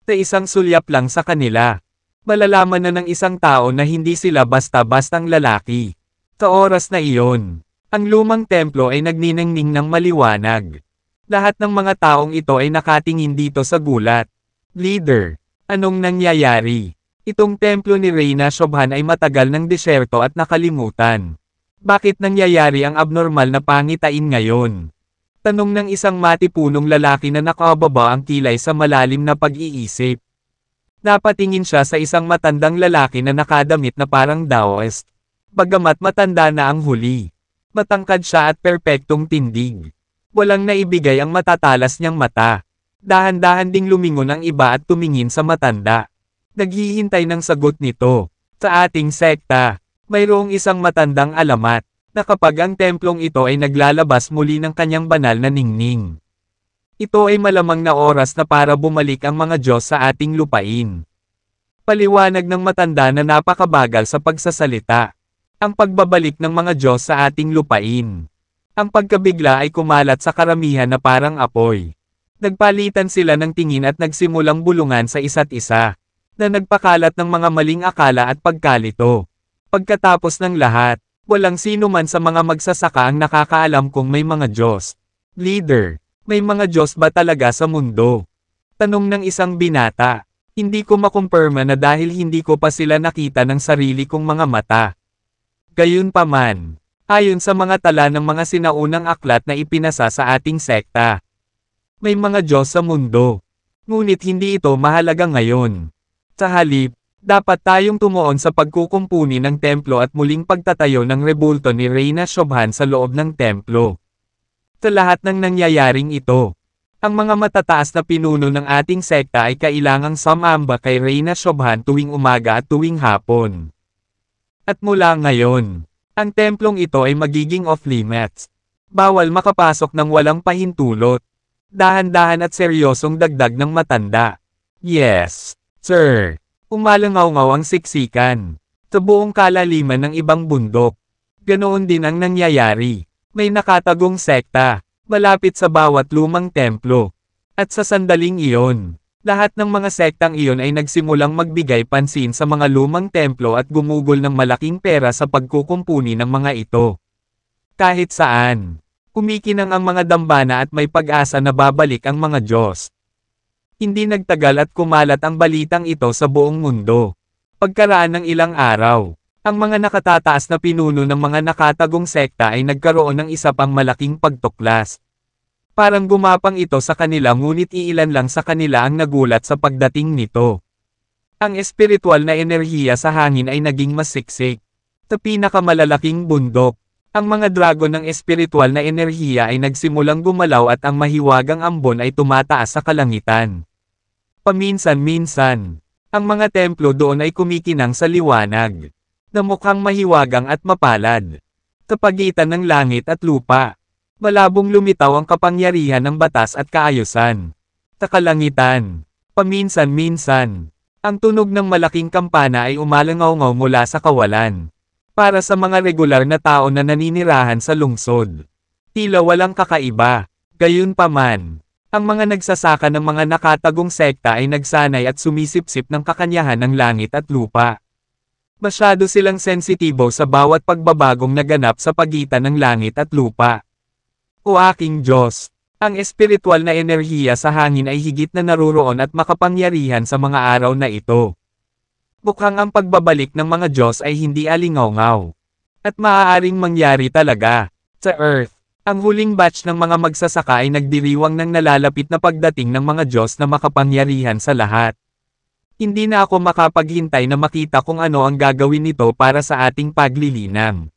A: Sa isang sulyap lang sa kanila. Malalaman na ng isang tao na hindi sila basta-bastang lalaki. Sa oras na iyon, ang lumang templo ay nagniningning ng maliwanag. Lahat ng mga taong ito ay nakatingin dito sa gulat. Leader, anong nangyayari? Itong templo ni Reina Shobhan ay matagal ng disyerto at nakalimutan. Bakit nangyayari ang abnormal na pangitain ngayon? Tanong ng isang matipunong lalaki na nakababa ang kilay sa malalim na pag-iisip. Napatingin siya sa isang matandang lalaki na nakadamit na parang Daoist. Bagamat matanda na ang huli. Matangkad siya at perpektong tindig. Walang naibigay ang matatalas niyang mata. Dahan-dahan ding lumingon ang iba at tumingin sa matanda. Naghihintay ng sagot nito. Sa ating sekta, mayroong isang matandang alamat, na kapag ang templong ito ay naglalabas muli ng kanyang banal na ningning. Ito ay malamang na oras na para bumalik ang mga Diyos sa ating lupain. Paliwanag ng matanda na napakabagal sa pagsasalita. Ang pagbabalik ng mga Diyos sa ating lupain. Ang pagkabigla ay kumalat sa karamihan na parang apoy. Nagpalitan sila ng tingin at nagsimulang bulungan sa isa't isa, na nagpakalat ng mga maling akala at pagkalito. Pagkatapos ng lahat, walang sino man sa mga magsasaka ang nakakaalam kung may mga Diyos. Leader, may mga Diyos ba talaga sa mundo? Tanong ng isang binata. Hindi ko makumpirma na dahil hindi ko pa sila nakita ng sarili kong mga mata. Gayunpaman, ayon sa mga tala ng mga sinaunang aklat na ipinasa sa ating sekta, may mga Diyos sa mundo. Ngunit hindi ito mahalaga ngayon. Sa halip, dapat tayong tumuon sa pagkukumpuni ng templo at muling pagtatayo ng rebulto ni Reina Shobhan sa loob ng templo. Sa lahat ng nangyayaring ito, ang mga matataas na pinuno ng ating sekta ay kailangang samamba kay Reina Shobhan tuwing umaga at tuwing hapon. At mula ngayon, ang templong ito ay magiging off-limits. Bawal makapasok ng walang pahintulot. Dahan-dahan at seryosong dagdag ng matanda. Yes, sir. Umalangaw-ngaw ang siksikan. Sa buong kalaliman ng ibang bundok. Ganoon din ang nangyayari. May nakatagong sekta, malapit sa bawat lumang templo. At sa sandaling iyon, lahat ng mga sektang iyon ay nagsimulang magbigay pansin sa mga lumang templo at gumugol ng malaking pera sa pagkukumpuni ng mga ito. Kahit saan, kumikinang ang mga dambana at may pag-asa na babalik ang mga Diyos. Hindi nagtagal at kumalat ang balitang ito sa buong mundo. Pagkaraan ng ilang araw, ang mga nakatataas na pinuno ng mga nakatagong sekta ay nagkaroon ng isa pang malaking pagtuklas. Parang gumapang ito sa kanila ngunit iilan lang sa kanila ang nagulat sa pagdating nito. Ang espiritual na enerhiya sa hangin ay naging masiksik. Sa pinakamalalaking bundok, ang mga dragon ng espiritual na enerhiya ay nagsimulang gumalaw at ang mahiwagang ambon ay tumataas sa kalangitan. Paminsan-minsan, ang mga templo doon ay kumikinang sa liwanag, na mukhang mahiwagang at mapalad, sa ng langit at lupa. Malabong lumitaw ang kapangyarihan ng batas at kaayusan. Takalangitan. Paminsan-minsan, ang tunog ng malaking kampana ay umalangaw ngaw mula sa kawalan. Para sa mga regular na tao na naninirahan sa lungsod. Tila walang kakaiba. Gayunpaman, ang mga nagsasaka ng mga nakatagong sekta ay nagsanay at sumisipsip ng kakanyahan ng langit at lupa. Masyado silang sensitibo sa bawat pagbabagong naganap sa pagitan ng langit at lupa. O aking Diyos! Ang espiritual na enerhiya sa hangin ay higit na naruroon at makapangyarihan sa mga araw na ito. Mukhang ang pagbabalik ng mga Diyos ay hindi alingawngaw. At maaaring mangyari talaga, sa Earth. Ang huling batch ng mga magsasaka ay nagdiriwang ng nalalapit na pagdating ng mga Diyos na makapangyarihan sa lahat. Hindi na ako makapaghintay na makita kung ano ang gagawin nito para sa ating paglilinang.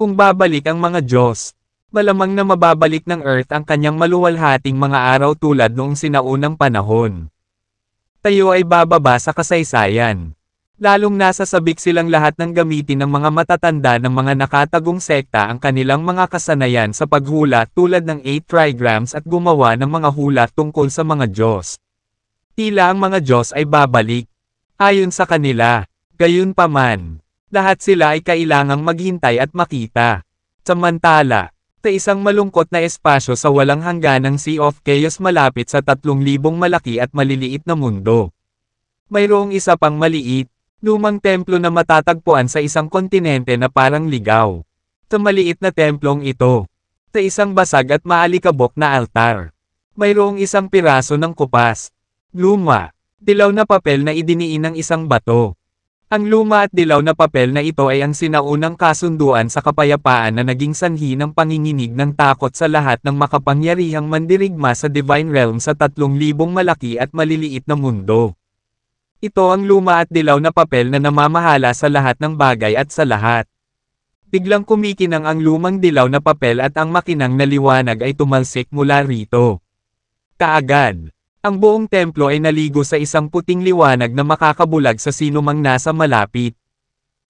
A: Kung babalik ang mga Diyos, malamang na mababalik ng Earth ang kanyang maluwalhating mga araw tulad noong sinaunang panahon. Tayo ay bababa sa kasaysayan. Lalong nasasabik silang lahat ng gamitin ng mga matatanda ng mga nakatagong sekta ang kanilang mga kasanayan sa paghula tulad ng 8 trigrams at gumawa ng mga hula tungkol sa mga Diyos. Tila ang mga Diyos ay babalik. Ayon sa kanila, gayunpaman, lahat sila ay kailangang maghintay at makita. Samantala, sa isang malungkot na espasyo sa walang hangganang Sea of Chaos malapit sa 3,000 malaki at maliliit na mundo. Mayroong isa pang maliit, Lumang templo na matatagpuan sa isang kontinente na parang ligaw. Sa maliit na templong ito, sa isang basag at maalikabok na altar, mayroong isang piraso ng kupas, luma, dilaw na papel na idiniin ng isang bato. Ang luma at dilaw na papel na ito ay ang sinaunang kasunduan sa kapayapaan na naging sanhi ng panginginig ng takot sa lahat ng makapangyarihang mandirigma sa Divine Realm sa tatlong libong malaki at maliliit na mundo. Ito ang luma at dilaw na papel na namamahala sa lahat ng bagay at sa lahat. Biglang kumikinang ang lumang dilaw na papel at ang makinang na liwanag ay tumalsik mula rito. Kaagad, ang buong templo ay naligo sa isang puting liwanag na makakabulag sa sinumang nasa malapit.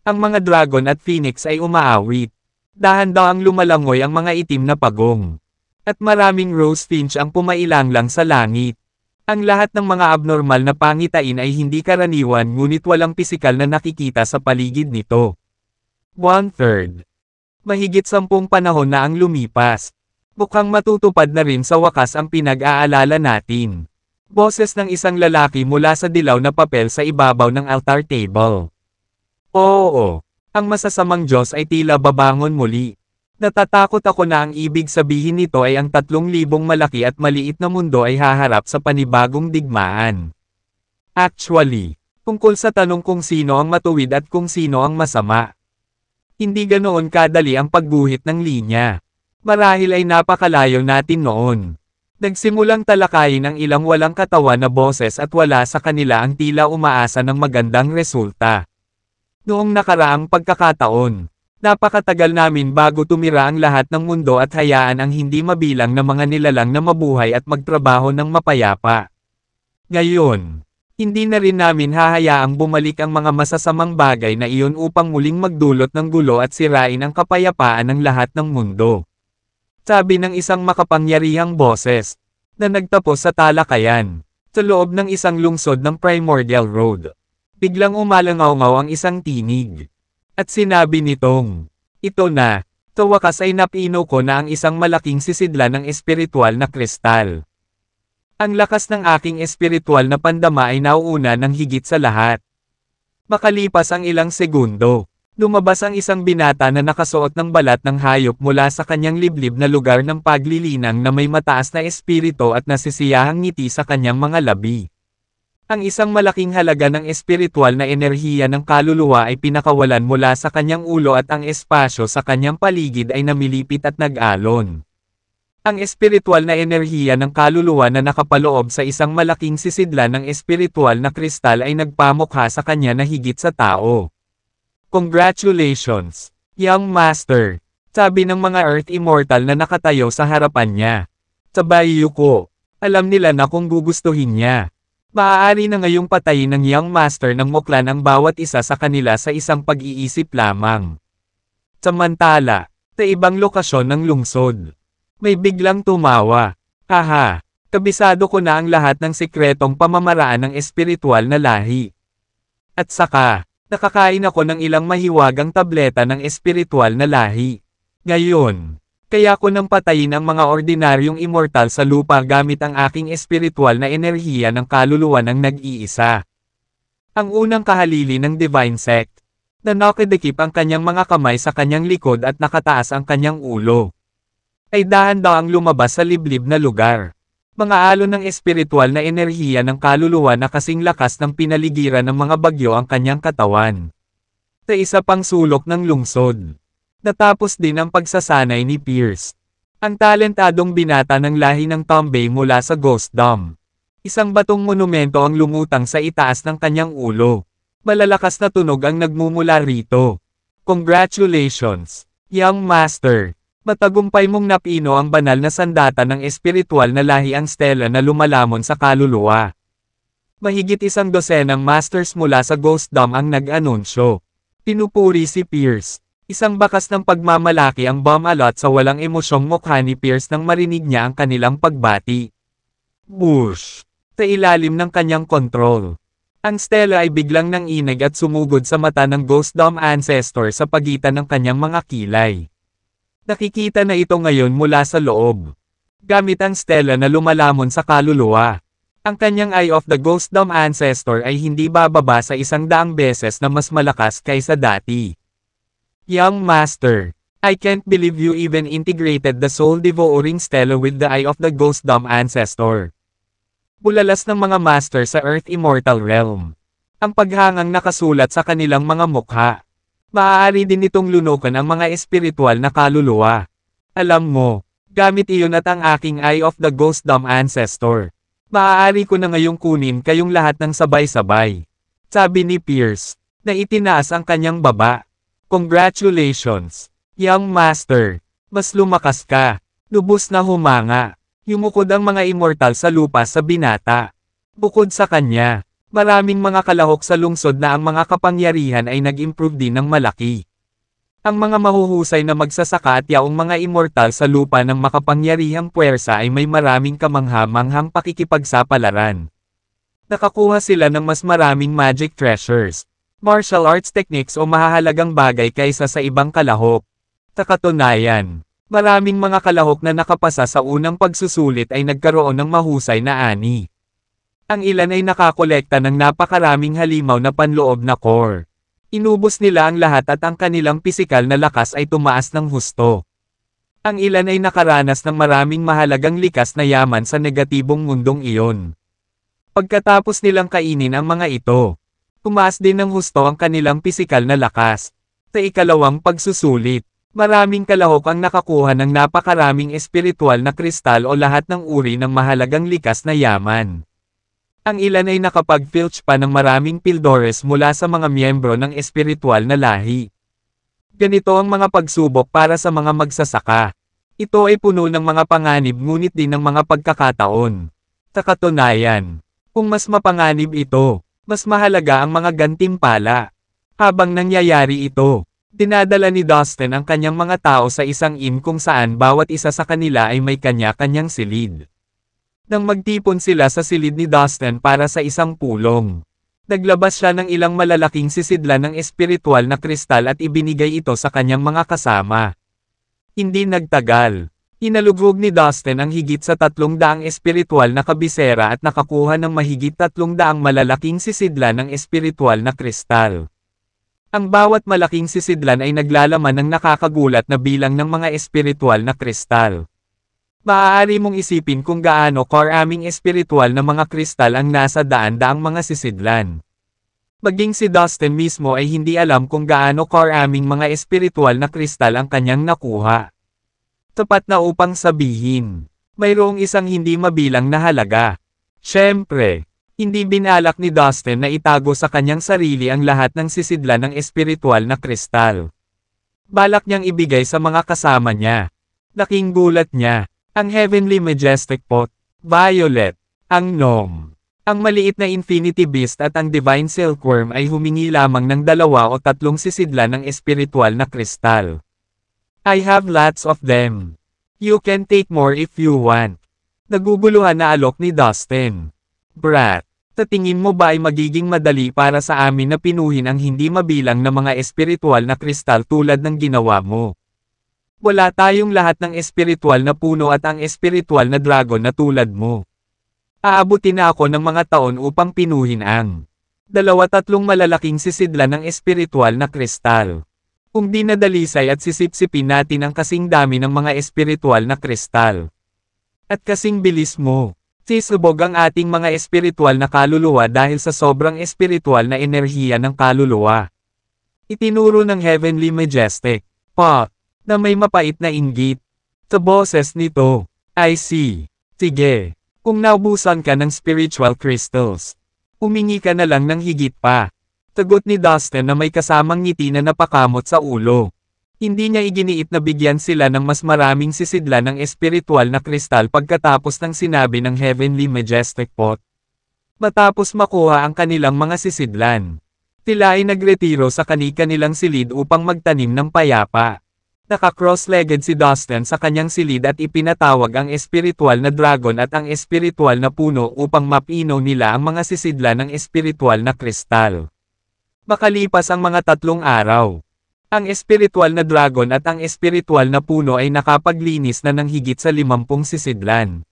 A: Ang mga dragon at phoenix ay umaawit. Dahan-dahang lumalangoy ang mga itim na pagong. At maraming rose finch ang pumailanglang sa langit. Ang lahat ng mga abnormal na pangitain ay hindi karaniwan ngunit walang pisikal na nakikita sa paligid nito. One-third. Mahigit sampung panahon na ang lumipas. Bukang matutupad na rin sa wakas ang pinag-aalala natin. Boses ng isang lalaki mula sa dilaw na papel sa ibabaw ng altar table. Oo, ang masasamang Diyos ay tila babangon muli. Natatakot ako na ang ibig sabihin nito ay ang tatlong libong malaki at maliit na mundo ay haharap sa panibagong digmaan. Actually, tungkol sa tanong kung sino ang matuwid at kung sino ang masama. Hindi ganoon kadali ang pagbuhit ng linya. Marahil ay napakalayo natin noon. Nagsimulang talakayin ang ilang walang katawan na boses at wala sa kanila ang tila umaasa ng magandang resulta. Noong nakaraang pagkakataon, Napakatagal namin bago tumira ang lahat ng mundo at hayaan ang hindi mabilang na mga nilalang na mabuhay at magtrabaho ng mapayapa. Ngayon, hindi na rin namin hahayaang bumalik ang mga masasamang bagay na iyon upang muling magdulot ng gulo at sirain ang kapayapaan ng lahat ng mundo. Sabi ng isang makapangyarihang boses, na nagtapos sa talakayan, sa loob ng isang lungsod ng Primordial Road. Biglang umalangaw-ngaw ang isang tinig. At sinabi nitong, ito na, sa wakas ay napino ko na ang isang malaking sisidla ng espiritual na kristal. Ang lakas ng aking espiritual na pandama ay nauuna ng higit sa lahat. Makalipas ang ilang segundo, lumabas ang isang binata na nakasuot ng balat ng hayop mula sa kanyang liblib na lugar ng paglilinang na may mataas na espirito at nasisiyahang ngiti sa kanyang mga labi. Ang isang malaking halaga ng espiritual na enerhiya ng kaluluwa ay pinakawalan mula sa kanyang ulo at ang espasyo sa kanyang paligid ay namilipit at nag-alon. Ang espiritual na enerhiya ng kaluluwa na nakapaloob sa isang malaking sisidlan ng espiritual na kristal ay nagpamukha sa kanya na higit sa tao. Congratulations, Young Master! Sabi ng mga Earth Immortal na nakatayo sa harapan niya. Sabay yuko. Alam nila na kung gugustuhin niya. Maaari na ngayong patayin ng Young Master ng Moklan ang bawat isa sa kanila sa isang pag-iisip lamang. Samantala, sa ibang lokasyon ng lungsod, may biglang tumawa. Haha, kabisado ko na ang lahat ng sikretong pamamaraan ng espiritual na lahi. At saka, nakakain ako ng ilang mahiwagang tableta ng espiritual na lahi. Ngayon, kaya ko nang patayin ang mga ordinaryong immortal sa lupa gamit ang aking espiritual na enerhiya ng kaluluwa ng nag-iisa. Ang unang kahalili ng Divine Sect. Na Nanakadikip ang kanyang mga kamay sa kanyang likod at nakataas ang kanyang ulo. Ay dahan daw ang lumabas sa liblib na lugar. Mga alo ng espiritual na enerhiya ng kaluluwa na kasing lakas ng pinaligiran ng mga bagyo ang kanyang katawan. Sa isa pang sulok ng lungsod. Natapos din ang pagsasanay ni Pierce. Ang talentadong binata ng lahi ng Tombay mula sa Ghost Dam. Isang batong monumento ang lumutang sa itaas ng kanyang ulo. Malalakas na tunog ang nagmumula rito. Congratulations, young master. Matagumpay mong napino ang banal na sandata ng espiritual na lahi ang Stella na lumalamon sa kaluluwa. Mahigit isang dosenang masters mula sa Ghost Dam ang nag-anunsyo. Pinupuri si Pierce. Isang bakas ng pagmamalaki ang bomb alot sa walang emosyong mukha ni Pierce nang marinig niya ang kanilang pagbati. Bush! Sa ilalim ng kanyang kontrol. Ang Stella ay biglang nang inig at sumugod sa mata ng Ghost Dom Ancestor sa pagitan ng kanyang mga kilay. Nakikita na ito ngayon mula sa loob. Gamit ang Stella na lumalamon sa kaluluwa. Ang kanyang Eye of the Ghost Dome Ancestor ay hindi bababa sa isang daang beses na mas malakas kaysa dati. Young Master. I can't believe you even integrated the soul-devouring stella with the eye of the ghost dumb ancestor. Bulalas ng mga master sa Earth Immortal Realm. Ang paghangang nakasulat sa kanilang mga mukha. Maaari din itong lunukan ang mga espiritual na kaluluwa. Alam mo, gamit iyon at ang aking Eye of the Ghost Dumb Ancestor. Maaari ko na ngayong kunin kayong lahat ng sabay-sabay. Sabi ni Pierce, na itinaas ang kanyang baba. Congratulations! Young Master! Mas lumakas ka! Lubos na humanga! Yumukod ang mga immortal sa lupa sa binata. Bukod sa kanya, maraming mga kalahok sa lungsod na ang mga kapangyarihan ay nag-improve din ng malaki. Ang mga mahuhusay na magsasaka at yaong mga immortal sa lupa ng makapangyarihang puwersa ay may maraming kamangha-manghang pakikipagsapalaran. Nakakuha sila ng mas maraming magic treasures, martial arts techniques o mahahalagang bagay kaysa sa ibang kalahok. Sa katunayan, maraming mga kalahok na nakapasa sa unang pagsusulit ay nagkaroon ng mahusay na ani. Ang ilan ay nakakolekta ng napakaraming halimaw na panloob na core. Inubos nila ang lahat at ang kanilang pisikal na lakas ay tumaas ng husto. Ang ilan ay nakaranas ng maraming mahalagang likas na yaman sa negatibong mundong iyon. Pagkatapos nilang kainin ang mga ito, Tumaas din ng husto ang kanilang pisikal na lakas. Sa ikalawang pagsusulit, maraming kalahok ang nakakuha ng napakaraming espiritual na kristal o lahat ng uri ng mahalagang likas na yaman. Ang ilan ay nakapag-filch pa ng maraming pildores mula sa mga miyembro ng espiritual na lahi. Ganito ang mga pagsubok para sa mga magsasaka. Ito ay puno ng mga panganib ngunit din ng mga pagkakataon. Sa kung mas mapanganib ito, mas mahalaga ang mga gantimpala. Habang nangyayari ito, dinadala ni Dustin ang kanyang mga tao sa isang im kung saan bawat isa sa kanila ay may kanya-kanyang silid. Nang magtipon sila sa silid ni Dustin para sa isang pulong, naglabas siya ng ilang malalaking sisidlan ng espiritual na kristal at ibinigay ito sa kanyang mga kasama. Hindi nagtagal, Hinalugog ni Dustin ang higit sa 300 espiritual na kabisera at nakakuha ng mahigit 300 malalaking sisidlan ng espiritual na kristal. Ang bawat malaking sisidlan ay naglalaman ng nakakagulat na bilang ng mga espiritual na kristal. Maaari mong isipin kung gaano karaming espiritual na mga kristal ang nasa daan-daang mga sisidlan. Maging si Dustin mismo ay hindi alam kung gaano karaming mga espiritual na kristal ang kanyang nakuha. Tapat na upang sabihin. Mayroong isang hindi mabilang na halaga. Siyempre, hindi binalak ni Dustin na itago sa kanyang sarili ang lahat ng sisidla ng espiritual na kristal. Balak niyang ibigay sa mga kasama niya. Laking gulat niya, ang Heavenly Majestic Pot, Violet, ang Gnome. Ang maliit na Infinity Beast at ang Divine Silkworm ay humingi lamang ng dalawa o tatlong sisidla ng espiritual na kristal. I have lots of them. You can take more if you want. Naguguluhan na alok ni Dustin. Brat, tatingin mo ba ay magiging madali para sa amin na pinuhin ang hindi mabilang na mga espiritual na kristal tulad ng ginawa mo? Wala tayong lahat ng espiritual na puno at ang espiritual na dragon na tulad mo. Aabutin na ako ng mga taon upang pinuhin ang dalawa tatlong malalaking sisidla ng espiritual na kristal. Kung di nadalisay at sisipsipin natin ang kasing dami ng mga espiritual na kristal. At kasing bilis mo. Sisubog ang ating mga espiritual na kaluluwa dahil sa sobrang espiritual na enerhiya ng kaluluwa. Itinuro ng Heavenly Majestic, Pa, na may mapait na inggit. Sa boses nito, I see. Sige, kung naubusan ka ng spiritual crystals, umingi ka na lang ng higit pa. Tagot ni Dustin na may kasamang ngiti na napakamot sa ulo. Hindi niya iginiit na bigyan sila ng mas maraming sisidla ng espiritual na kristal pagkatapos ng sinabi ng Heavenly Majestic Pot. Matapos makuha ang kanilang mga sisidlan, tila ay nagretiro sa kanika nilang silid upang magtanim ng payapa. Naka-cross-legged si Dustin sa kanyang silid at ipinatawag ang espiritual na dragon at ang espiritual na puno upang mapino nila ang mga sisidla ng espiritual na kristal. Makalipas ang mga tatlong araw, ang espiritual na dragon at ang espiritual na puno ay nakapaglinis na ng higit sa limampung sisidlan.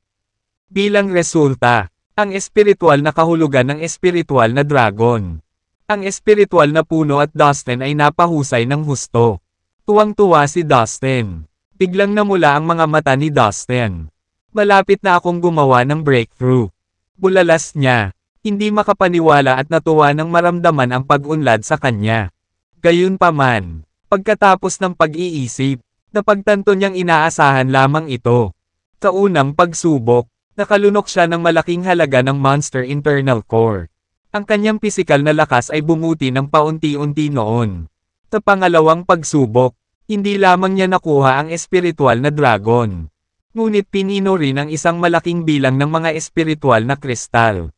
A: Bilang resulta, ang espiritual na kahulugan ng espiritual na dragon. Ang espiritual na puno at Dustin ay napahusay ng husto. Tuwang-tuwa si Dustin. Biglang namula ang mga mata ni Dustin. Malapit na akong gumawa ng breakthrough. Bulalas niya. Hindi makapaniwala at natuwa nang maramdaman ang pag-unlad sa kanya. Gayunpaman, pagkatapos ng pag-iisip, napagtanto niyang inaasahan lamang ito. Sa unang pagsubok, nakalunok siya ng malaking halaga ng monster internal core. Ang kanyang pisikal na lakas ay bumuti ng paunti-unti noon. Sa pangalawang pagsubok, hindi lamang niya nakuha ang espiritual na dragon. Ngunit pinino rin ang isang malaking bilang ng mga espiritual na kristal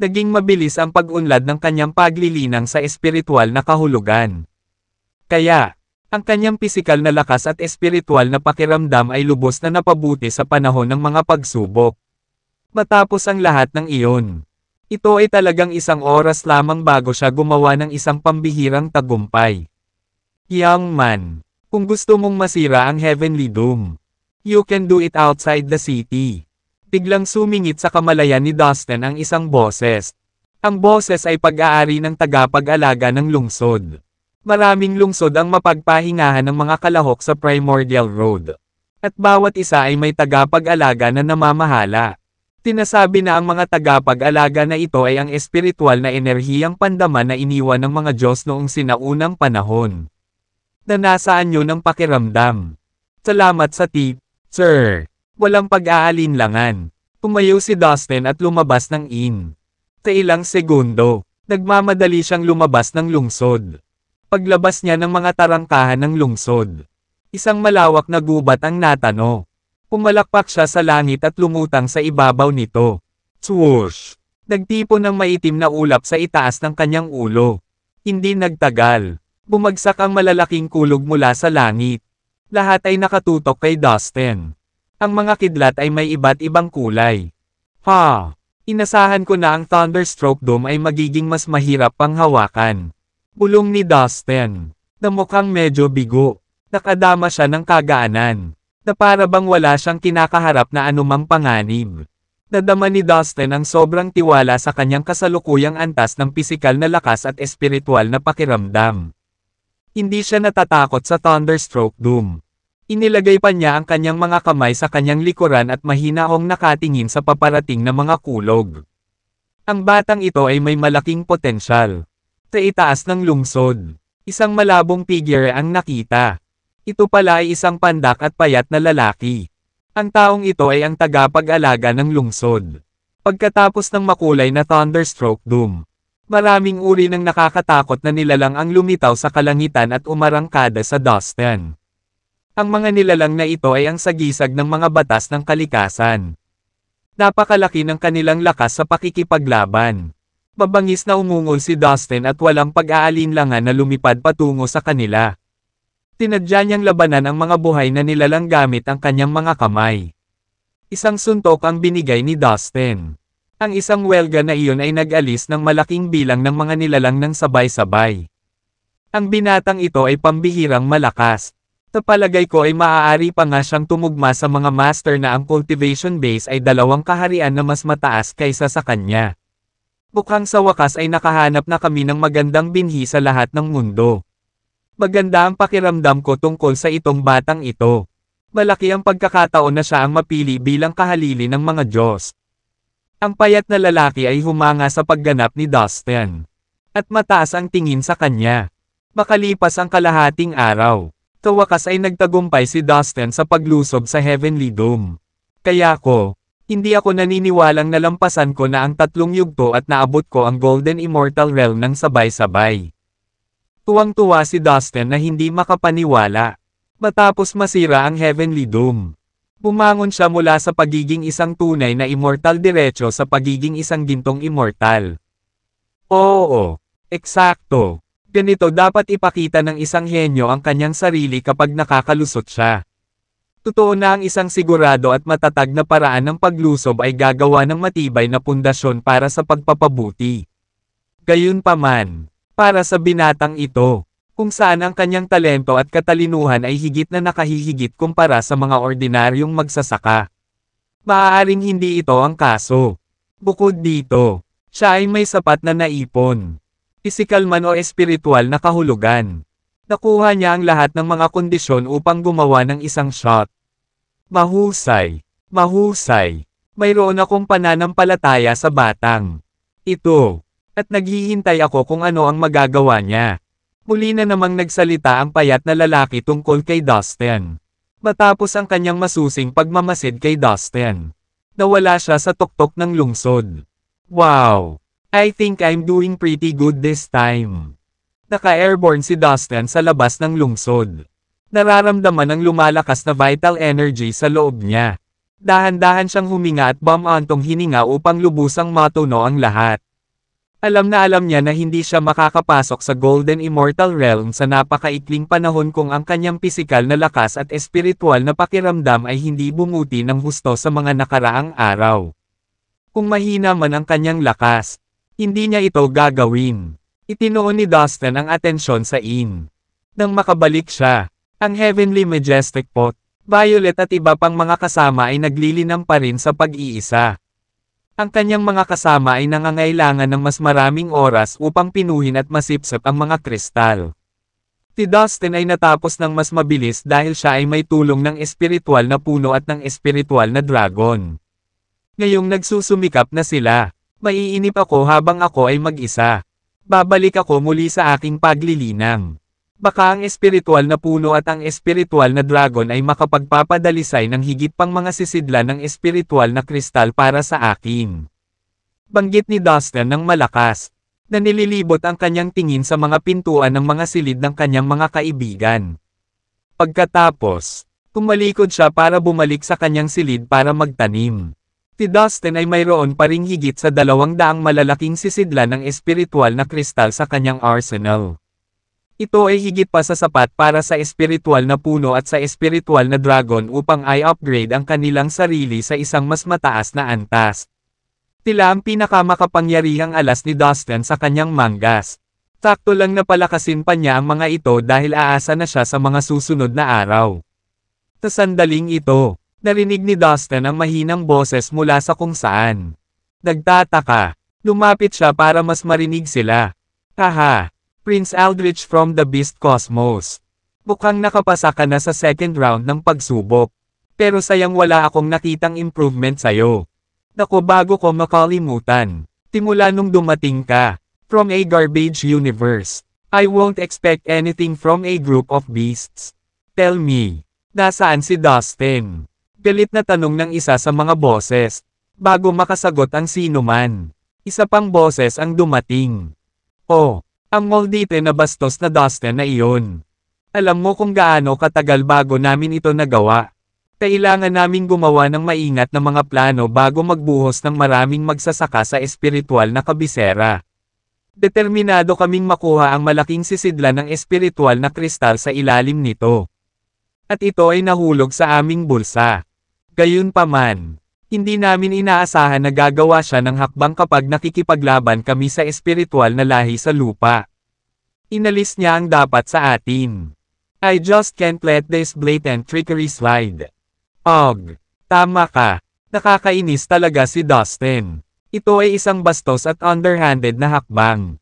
A: naging mabilis ang pag-unlad ng kanyang paglilinang sa espiritual na kahulugan. Kaya, ang kanyang pisikal na lakas at espiritual na pakiramdam ay lubos na napabuti sa panahon ng mga pagsubok. Matapos ang lahat ng iyon, ito ay talagang isang oras lamang bago siya gumawa ng isang pambihirang tagumpay. Young man, kung gusto mong masira ang heavenly doom, you can do it outside the city. Biglang sumingit sa kamalayan ni Dustin ang isang boses. Ang boses ay pag-aari ng tagapag-alaga ng lungsod. Maraming lungsod ang mapagpahingahan ng mga kalahok sa Primordial Road. At bawat isa ay may tagapag-alaga na namamahala. Tinasabi na ang mga tagapag-alaga na ito ay ang espiritual na enerhiyang pandama na iniwan ng mga Diyos noong sinaunang panahon. Na nasaan yun ang pakiramdam. Salamat sa tip, sir. Walang pag-aalinlangan. Tumayo si Dustin at lumabas ng in. Sa ilang segundo, nagmamadali siyang lumabas ng lungsod. Paglabas niya ng mga tarangkahan ng lungsod. Isang malawak na gubat ang natano. Pumalakpak siya sa langit at lumutang sa ibabaw nito. Swoosh! Nagtipo ng maitim na ulap sa itaas ng kanyang ulo. Hindi nagtagal. Bumagsak ang malalaking kulog mula sa langit. Lahat ay nakatutok kay Dustin. Ang mga kidlat ay may iba't ibang kulay. Ha! Inasahan ko na ang Thunderstroke Dome ay magiging mas mahirap pang hawakan. Bulong ni Dustin. Na mukhang medyo bigo. Nakadama siya ng kagaanan. Na para bang wala siyang kinakaharap na anumang panganib. Nadama ni Dustin ang sobrang tiwala sa kanyang kasalukuyang antas ng pisikal na lakas at espiritual na pakiramdam. Hindi siya natatakot sa Thunderstroke Doom. Inilagay pa niya ang kanyang mga kamay sa kanyang likuran at mahinahong nakatingin sa paparating na mga kulog. Ang batang ito ay may malaking potensyal. Sa itaas ng lungsod, isang malabong figure ang nakita. Ito pala ay isang pandak at payat na lalaki. Ang taong ito ay ang tagapag-alaga ng lungsod. Pagkatapos ng makulay na thunderstroke doom, maraming uri ng nakakatakot na nilalang ang lumitaw sa kalangitan at umarangkada sa Dustin. Ang mga nilalang na ito ay ang sagisag ng mga batas ng kalikasan. Napakalaki ng kanilang lakas sa pakikipaglaban. Mabangis na umungol si Dustin at walang pag-aalinlangan na lumipad patungo sa kanila. Tinadya niyang labanan ang mga buhay na nilalang gamit ang kanyang mga kamay. Isang suntok ang binigay ni Dustin. Ang isang welga na iyon ay nag-alis ng malaking bilang ng mga nilalang ng sabay-sabay. Ang binatang ito ay pambihirang malakas, sa palagay ko ay maaari pa nga siyang tumugma sa mga master na ang cultivation base ay dalawang kaharian na mas mataas kaysa sa kanya. Bukhang sa wakas ay nakahanap na kami ng magandang binhi sa lahat ng mundo. Maganda ang pakiramdam ko tungkol sa itong batang ito. Malaki ang pagkakataon na siya ang mapili bilang kahalili ng mga Diyos. Ang payat na lalaki ay humanga sa pagganap ni Dustin. At mataas ang tingin sa kanya. Makalipas ang kalahating araw, sa wakas ay nagtagumpay si Dustin sa paglusob sa Heavenly Dome. Kaya ko, hindi ako naniniwalang nalampasan ko na ang tatlong yugto at naabot ko ang Golden Immortal Realm ng sabay-sabay. Tuwang-tuwa si Dustin na hindi makapaniwala. Matapos masira ang Heavenly Dome. Bumangon siya mula sa pagiging isang tunay na immortal diretso sa pagiging isang gintong immortal. Oo, eksakto. Ganito dapat ipakita ng isang henyo ang kanyang sarili kapag nakakalusot siya. Totoo na ang isang sigurado at matatag na paraan ng paglusob ay gagawa ng matibay na pundasyon para sa pagpapabuti. Gayunpaman, para sa binatang ito, kung saan ang kanyang talento at katalinuhan ay higit na nakahihigit kumpara sa mga ordinaryong magsasaka. Maaaring hindi ito ang kaso. Bukod dito, siya ay may sapat na naipon, pisikal man o espiritual na kahulugan. Nakuha niya ang lahat ng mga kondisyon upang gumawa ng isang shot. Mahusay. Mahusay. Mayroon akong pananampalataya sa batang. Ito. At naghihintay ako kung ano ang magagawa niya. Muli na namang nagsalita ang payat na lalaki tungkol kay Dustin. Matapos ang kanyang masusing pagmamasid kay Dustin. Nawala siya sa tuktok ng lungsod. Wow! I think I'm doing pretty good this time. Naka-airborne si Dustin sa labas ng lungsod. Nararamdaman ang lumalakas na vital energy sa loob niya. Dahan-dahan siyang huminga at bamantong hininga upang lubusang matuno ang lahat. Alam na alam niya na hindi siya makakapasok sa Golden Immortal Realm sa napakaikling panahon kung ang kanyang pisikal na lakas at espiritual na pakiramdam ay hindi bumuti ng husto sa mga nakaraang araw. Kung mahina man ang kanyang lakas, hindi niya ito gagawin. Itinoon ni Dustin ang atensyon sa In. Nang makabalik siya, ang Heavenly Majestic Pot, Violet at iba pang mga kasama ay naglilinang pa rin sa pag-iisa. Ang kanyang mga kasama ay nangangailangan ng mas maraming oras upang pinuhin at masipsip ang mga kristal. Si Dustin ay natapos ng mas mabilis dahil siya ay may tulong ng espiritual na puno at ng espiritual na dragon. Ngayong nagsusumikap na sila, Maiinip ako habang ako ay mag-isa. Babalik ako muli sa aking paglilinang. Baka ang espiritual na puno at ang espiritual na dragon ay makapagpapadalisay ng higit pang mga sisidla ng espiritual na kristal para sa akin. Banggit ni Dustin ng malakas, na nililibot ang kanyang tingin sa mga pintuan ng mga silid ng kanyang mga kaibigan. Pagkatapos, tumalikod siya para bumalik sa kanyang silid para magtanim. Dustin ay mayroon pa ring higit sa dalawang daang malalaking sisidla ng espiritual na kristal sa kanyang arsenal. Ito ay higit pa sa sapat para sa espiritual na puno at sa espiritual na dragon upang i upgrade ang kanilang sarili sa isang mas mataas na antas. Tila ang pinakamakapangyarihang alas ni Dustin sa kanyang manggas. Sakto lang na palakasin pa niya ang mga ito dahil aasa na siya sa mga susunod na araw. Sa sandaling ito, Narinig ni Dustin ang mahinang boses mula sa kung saan. Nagtataka. Lumapit siya para mas marinig sila. Haha! Prince Aldrich from the Beast Cosmos. Bukang nakapasa ka na sa second round ng pagsubok. Pero sayang wala akong nakitang improvement sa'yo. Naku bago ko makalimutan. Timula nung dumating ka. From a garbage universe. I won't expect anything from a group of beasts. Tell me. Nasaan si Dustin? Galit na tanong ng isa sa mga boses. Bago makasagot ang sino man. Isa pang boses ang dumating. Oh, ang moldite na bastos na Dustin na iyon. Alam mo kung gaano katagal bago namin ito nagawa. Kailangan naming gumawa ng maingat na mga plano bago magbuhos ng maraming magsasaka sa espiritual na kabisera. Determinado kaming makuha ang malaking sisidla ng espiritual na kristal sa ilalim nito. At ito ay nahulog sa aming bulsa. Gayunpaman, hindi namin inaasahan na gagawa siya ng hakbang kapag nakikipaglaban kami sa espiritual na lahi sa lupa. Inalis niya ang dapat sa atin. I just can't let this blatant trickery slide. Og, tama ka. Nakakainis talaga si Dustin. Ito ay isang bastos at underhanded na hakbang.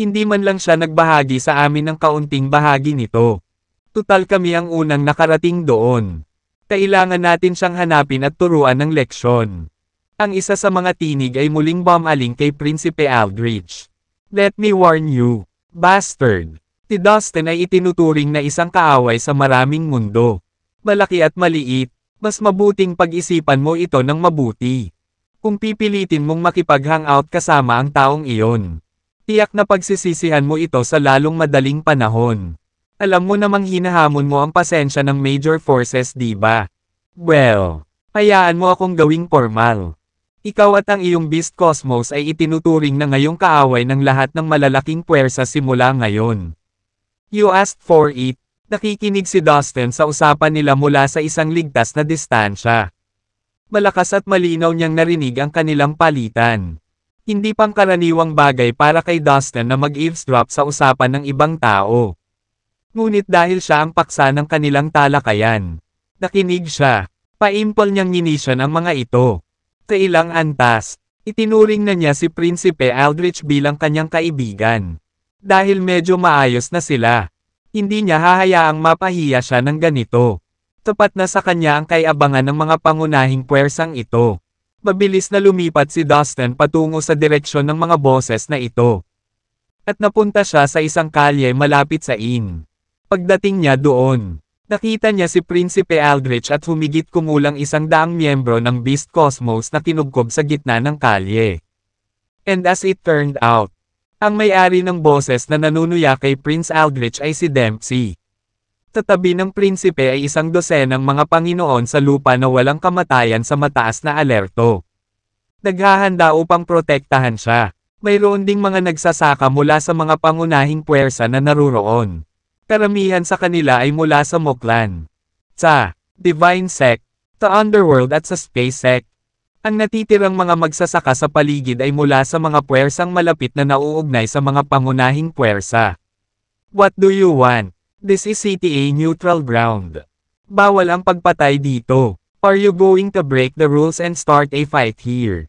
A: Hindi man lang siya nagbahagi sa amin ng kaunting bahagi nito. Tutal kami ang unang nakarating doon. Kailangan natin siyang hanapin at turuan ng leksyon. Ang isa sa mga tinig ay muling bumaling kay Prinsipe Aldridge. Let me warn you, bastard. Ti Dustin ay itinuturing na isang kaaway sa maraming mundo. Malaki at maliit, mas mabuting pag-isipan mo ito ng mabuti. Kung pipilitin mong makipag-hangout kasama ang taong iyon, tiyak na pagsisisihan mo ito sa lalong madaling panahon. Alam mo namang hinahamon mo ang pasensya ng major forces di ba? Well, hayaan mo akong gawing formal. Ikaw at ang iyong Beast Cosmos ay itinuturing na ngayong kaaway ng lahat ng malalaking puwersa simula ngayon. You asked for it, nakikinig si Dustin sa usapan nila mula sa isang ligtas na distansya. Malakas at malinaw niyang narinig ang kanilang palitan. Hindi pangkaraniwang bagay para kay Dustin na mag-eavesdrop sa usapan ng ibang tao. Ngunit dahil siya ang paksa ng kanilang talakayan, nakinig siya. Paimpol niyang ninisyon ang mga ito. Sa ilang antas, itinuring na niya si Prinsipe Aldrich bilang kanyang kaibigan. Dahil medyo maayos na sila, hindi niya hahayaang mapahiya siya ng ganito. Tapat na sa kanya ang kayabangan ng mga pangunahing puwersang ito. Mabilis na lumipat si Dustin patungo sa direksyon ng mga boses na ito. At napunta siya sa isang kalye malapit sa inn. Pagdating niya doon, nakita niya si Prinsipe Aldrich at humigit kumulang isang daang miyembro ng Beast Cosmos na kinugkob sa gitna ng kalye. And as it turned out, ang may-ari ng boses na nanunuya kay Prince Aldrich ay si Dempsey. Tatabi ng prinsipe ay isang dosenang mga Panginoon sa lupa na walang kamatayan sa mataas na alerto. Naghahanda upang protektahan siya. Mayroon ding mga nagsasaka mula sa mga pangunahing puwersa na naruroon. Karamihan sa kanila ay mula sa Moklan. Sa Divine Sect, sa Underworld at sa Space Sect. Ang natitirang mga magsasaka sa paligid ay mula sa mga puwersang malapit na nauugnay sa mga pangunahing puwersa. What do you want? This is CTA neutral ground. Bawal ang pagpatay dito. Are you going to break the rules and start a fight here?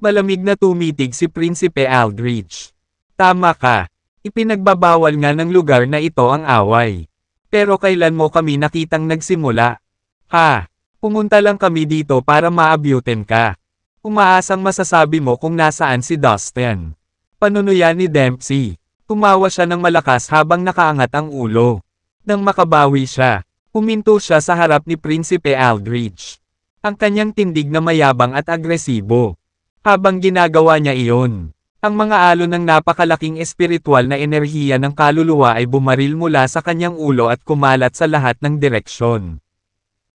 A: Malamig na tumitig si Prinsipe Aldrich. Tama ka. Ipinagbabawal nga ng lugar na ito ang away. Pero kailan mo kami nakitang nagsimula? Ha? Pumunta lang kami dito para maabutin ka. Umaasang masasabi mo kung nasaan si Dustin. Panunuya ni Dempsey. Tumawa siya ng malakas habang nakaangat ang ulo. Nang makabawi siya, huminto siya sa harap ni Prinsipe Aldrich. Ang kanyang tindig na mayabang at agresibo. Habang ginagawa niya iyon, ang mga alon ng napakalaking espiritual na enerhiya ng kaluluwa ay bumaril mula sa kanyang ulo at kumalat sa lahat ng direksyon.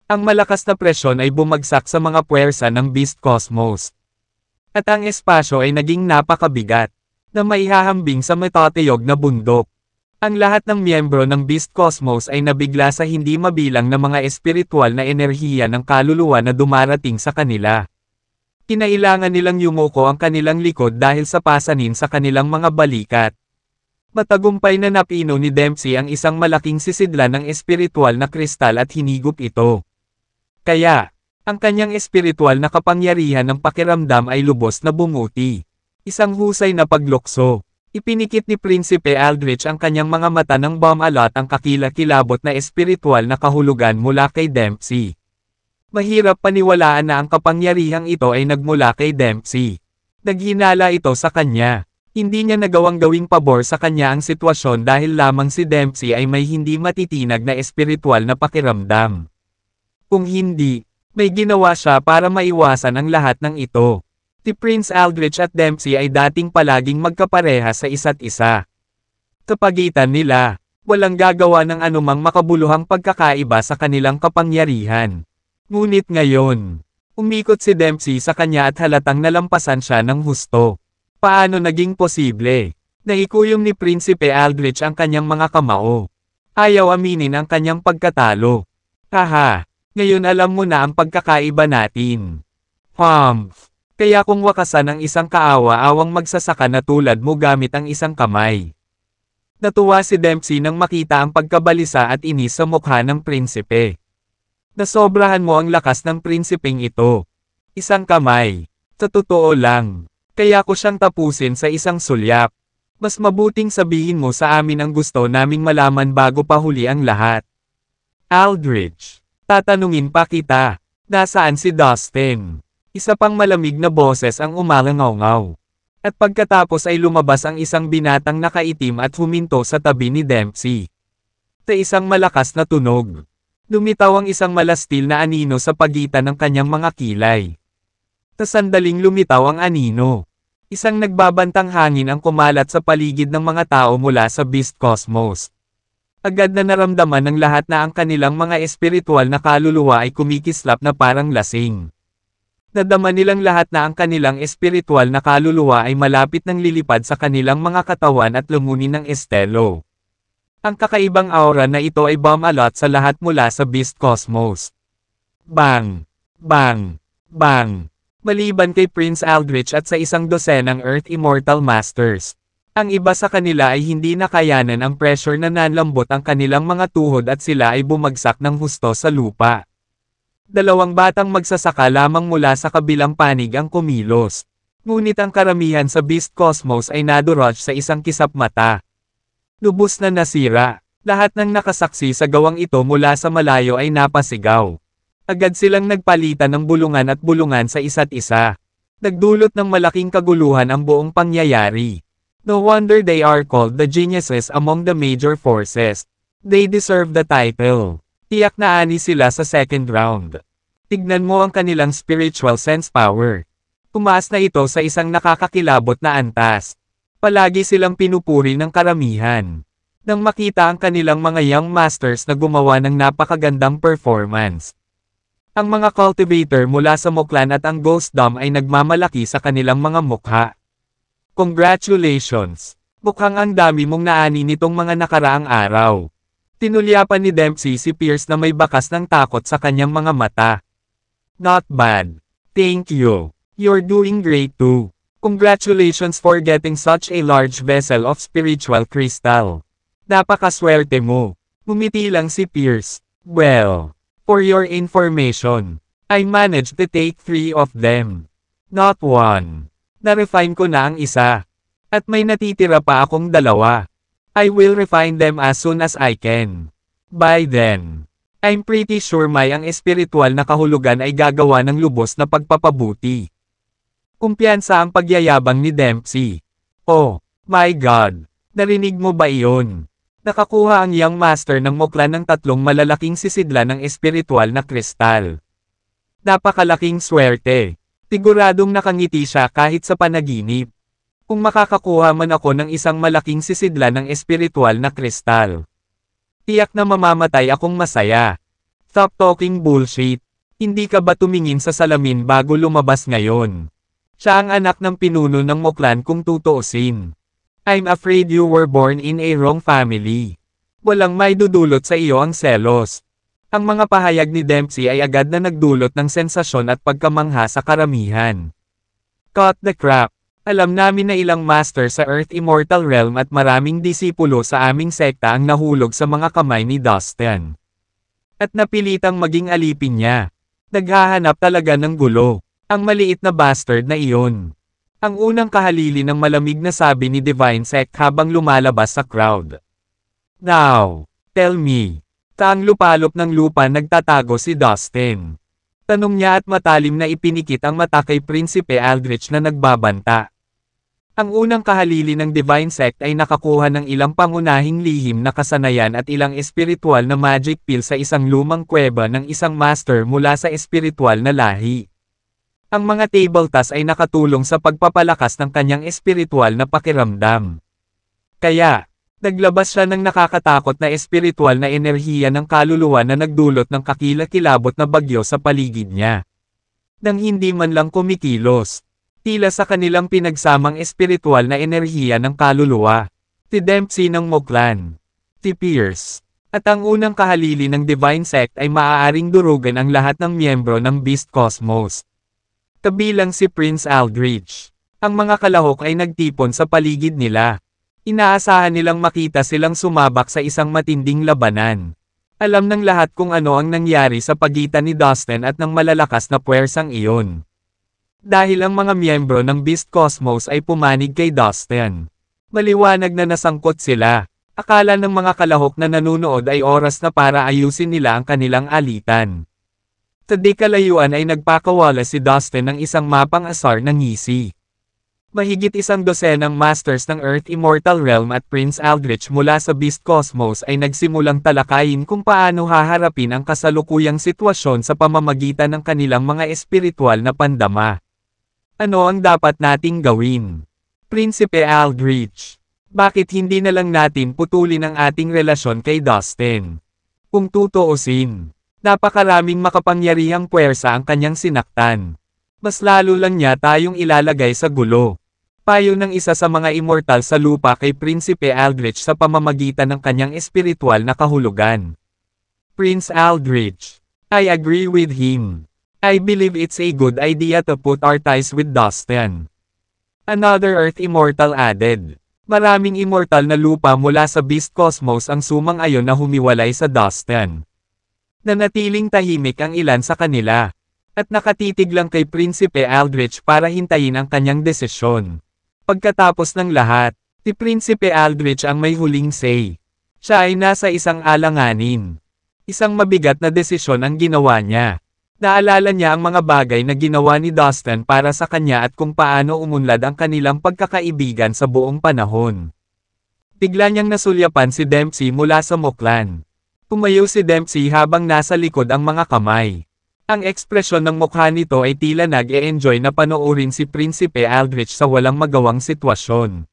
A: Ang malakas na presyon ay bumagsak sa mga puwersa ng Beast Cosmos. At ang espasyo ay naging napakabigat, na maihahambing sa matatayog na bundok. Ang lahat ng miyembro ng Beast Cosmos ay nabigla sa hindi mabilang na mga espiritual na enerhiya ng kaluluwa na dumarating sa kanila. Kinailangan nilang yumuko ang kanilang likod dahil sa pasanin sa kanilang mga balikat. Matagumpay na napino ni Dempsey ang isang malaking sisidlan ng espiritual na kristal at hinigop ito. Kaya, ang kanyang espiritual na kapangyarihan ng pakiramdam ay lubos na bumuti. Isang husay na paglokso. Ipinikit ni Prinsipe Aldrich ang kanyang mga mata ng bomb alat ang kakila-kilabot na espiritual na kahulugan mula kay Dempsey. Mahirap paniwalaan na ang kapangyarihang ito ay nagmula kay Dempsey. Naghinala ito sa kanya. Hindi niya nagawang gawing pabor sa kanya ang sitwasyon dahil lamang si Dempsey ay may hindi matitinag na espiritual na pakiramdam. Kung hindi, may ginawa siya para maiwasan ang lahat ng ito. Si Prince Aldrich at Dempsey ay dating palaging magkapareha sa isa't isa. Kapagitan nila, walang gagawa ng anumang makabuluhang pagkakaiba sa kanilang kapangyarihan. Ngunit ngayon, umikot si Dempsey sa kanya at halatang nalampasan siya ng husto. Paano naging posible? Naikuyom ni Prinsipe Aldrich ang kanyang mga kamao. Ayaw aminin ang kanyang pagkatalo. Haha, ngayon alam mo na ang pagkakaiba natin. Humph! Kaya kung wakasan ang isang kaawa-awang magsasaka na tulad mo gamit ang isang kamay. Natuwa si Dempsey nang makita ang pagkabalisa at inis sa mukha ng prinsipe. Nasobrahan mo ang lakas ng prinsiping ito. Isang kamay. Sa totoo lang. Kaya ko siyang tapusin sa isang sulyap. Mas mabuting sabihin mo sa amin ang gusto naming malaman bago pa huli ang lahat. Aldrich. Tatanungin pa kita. Nasaan si Dustin? Isa pang malamig na boses ang umalangaw-ngaw. At pagkatapos ay lumabas ang isang binatang nakaitim at huminto sa tabi ni Dempsey. Sa isang malakas na tunog. Lumitaw ang isang malastil na anino sa pagitan ng kanyang mga kilay. Tasandaling lumitaw ang anino. Isang nagbabantang hangin ang kumalat sa paligid ng mga tao mula sa Beast Cosmos. Agad na naramdaman ng lahat na ang kanilang mga espiritual na kaluluwa ay kumikislap na parang lasing. Nadama nilang lahat na ang kanilang espiritual na kaluluwa ay malapit ng lilipad sa kanilang mga katawan at lumunin ng estelo. Ang kakaibang aura na ito ay bomb alot sa lahat mula sa Beast Cosmos. Bang! Bang! Bang! Maliban kay Prince Aldrich at sa isang dosenang Earth Immortal Masters. Ang iba sa kanila ay hindi nakayanan ang pressure na nanlambot ang kanilang mga tuhod at sila ay bumagsak ng husto sa lupa. Dalawang batang magsasaka lamang mula sa kabilang panig ang kumilos. Ngunit ang karamihan sa Beast Cosmos ay nadurog sa isang kisap mata. Lubos na nasira. Lahat ng nakasaksi sa gawang ito mula sa malayo ay napasigaw. Agad silang nagpalitan ng bulungan at bulungan sa isa't isa. Nagdulot ng malaking kaguluhan ang buong pangyayari. No wonder they are called the geniuses among the major forces. They deserve the title. Tiyak na ani sila sa second round. Tignan mo ang kanilang spiritual sense power. Tumaas na ito sa isang nakakakilabot na antas. Palagi silang pinupuri ng karamihan. Nang makita ang kanilang mga young masters na gumawa ng napakagandang performance. Ang mga cultivator mula sa Moklan at ang Ghost Dam ay nagmamalaki sa kanilang mga mukha. Congratulations! Mukhang ang dami mong naani nitong mga nakaraang araw. Tinulyapan ni Dempsey si Pierce na may bakas ng takot sa kanyang mga mata. Not bad. Thank you. You're doing great too. Congratulations for getting such a large vessel of spiritual crystal. Napakaswerte mo. Bumiti lang si Pierce. Well, for your information, I managed to take three of them. Not one. Na-refine ko na ang isa. At may natitira pa akong dalawa. I will refine them as soon as I can. By then, I'm pretty sure may ang espiritual na kahulugan ay gagawa ng lubos na pagpapabuti. Kumpiyansa ang pagyayabang ni Dempsey. Oh, my God! Narinig mo ba iyon? Nakakuha ang young master ng mukla ng tatlong malalaking sisidla ng espiritual na kristal. Napakalaking swerte. Siguradong nakangiti siya kahit sa panaginip. Kung makakakuha man ako ng isang malaking sisidla ng espiritual na kristal. Tiyak na mamamatay akong masaya. Stop talking bullshit. Hindi ka ba tumingin sa salamin bago lumabas ngayon? Siya ang anak ng pinuno ng Moklan kung tutuusin. I'm afraid you were born in a wrong family. Walang may dudulot sa iyo ang selos. Ang mga pahayag ni Dempsey ay agad na nagdulot ng sensasyon at pagkamangha sa karamihan. Cut the crap. Alam namin na ilang master sa Earth Immortal Realm at maraming disipulo sa aming sekta ang nahulog sa mga kamay ni Dustin. At napilitang maging alipin niya. Naghahanap talaga ng gulo. Ang maliit na bastard na iyon. Ang unang kahalili ng malamig na sabi ni Divine Sect habang lumalabas sa crowd. Now, tell me. Taang lupalop ng lupa nagtatago si Dustin. Tanong niya at matalim na ipinikit ang mata kay Prinsipe Aldrich na nagbabanta. Ang unang kahalili ng Divine Sect ay nakakuha ng ilang pangunahing lihim na kasanayan at ilang espiritual na magic pill sa isang lumang kuweba ng isang master mula sa espiritual na lahi. Ang mga table tas ay nakatulong sa pagpapalakas ng kanyang espiritual na pakiramdam. Kaya, naglabas siya ng nakakatakot na espiritual na enerhiya ng kaluluwa na nagdulot ng kakilakilabot na bagyo sa paligid niya. Nang hindi man lang kumikilos, tila sa kanilang pinagsamang espiritual na enerhiya ng kaluluwa. Ti Dempsey ng Moklan, Ti Pierce, at ang unang kahalili ng Divine Sect ay maaaring durugan ang lahat ng miyembro ng Beast Cosmos. Kabilang si Prince Aldridge. Ang mga kalahok ay nagtipon sa paligid nila. Inaasahan nilang makita silang sumabak sa isang matinding labanan. Alam ng lahat kung ano ang nangyari sa pagitan ni Dustin at ng malalakas na puwersang iyon. Dahil ang mga miyembro ng Beast Cosmos ay pumanig kay Dustin. Maliwanag na nasangkot sila. Akala ng mga kalahok na nanunood ay oras na para ayusin nila ang kanilang alitan. Sa di kalayuan ay nagpakawala si Dustin ng isang mapang asar ng ngisi. Mahigit isang dosenang Masters ng Earth Immortal Realm at Prince Aldrich mula sa Beast Cosmos ay nagsimulang talakayin kung paano haharapin ang kasalukuyang sitwasyon sa pamamagitan ng kanilang mga espiritual na pandama. Ano ang dapat nating gawin? Prinsipe Aldrich, bakit hindi na lang natin putulin ang ating relasyon kay Dustin? Kung tutuusin, Napakaraming makapangyarihang puwersa ang kanyang sinaktan. Mas lalo lang niya tayong ilalagay sa gulo. Payo ng isa sa mga immortal sa lupa kay Prinsipe Aldrich sa pamamagitan ng kanyang espiritual na kahulugan. Prince Aldrich. I agree with him. I believe it's a good idea to put our ties with Dustin. Another Earth Immortal added. Maraming immortal na lupa mula sa Beast Cosmos ang sumang-ayon na humiwalay sa Dustin. Nanatiling tahimik ang ilan sa kanila. At nakatitig lang kay Prinsipe Aldrich para hintayin ang kanyang desisyon. Pagkatapos ng lahat, si Prinsipe Aldrich ang may huling say. Siya ay nasa isang alanganin. Isang mabigat na desisyon ang ginawa niya. Naalala niya ang mga bagay na ginawa ni Dustin para sa kanya at kung paano umunlad ang kanilang pagkakaibigan sa buong panahon. Tigla niyang nasulyapan si Dempsey mula sa Moklan. Tumayo si Dempsey habang nasa likod ang mga kamay. Ang ekspresyon ng mukha nito ay tila nag-e-enjoy na panoorin si Prinsipe Aldrich sa walang magawang sitwasyon.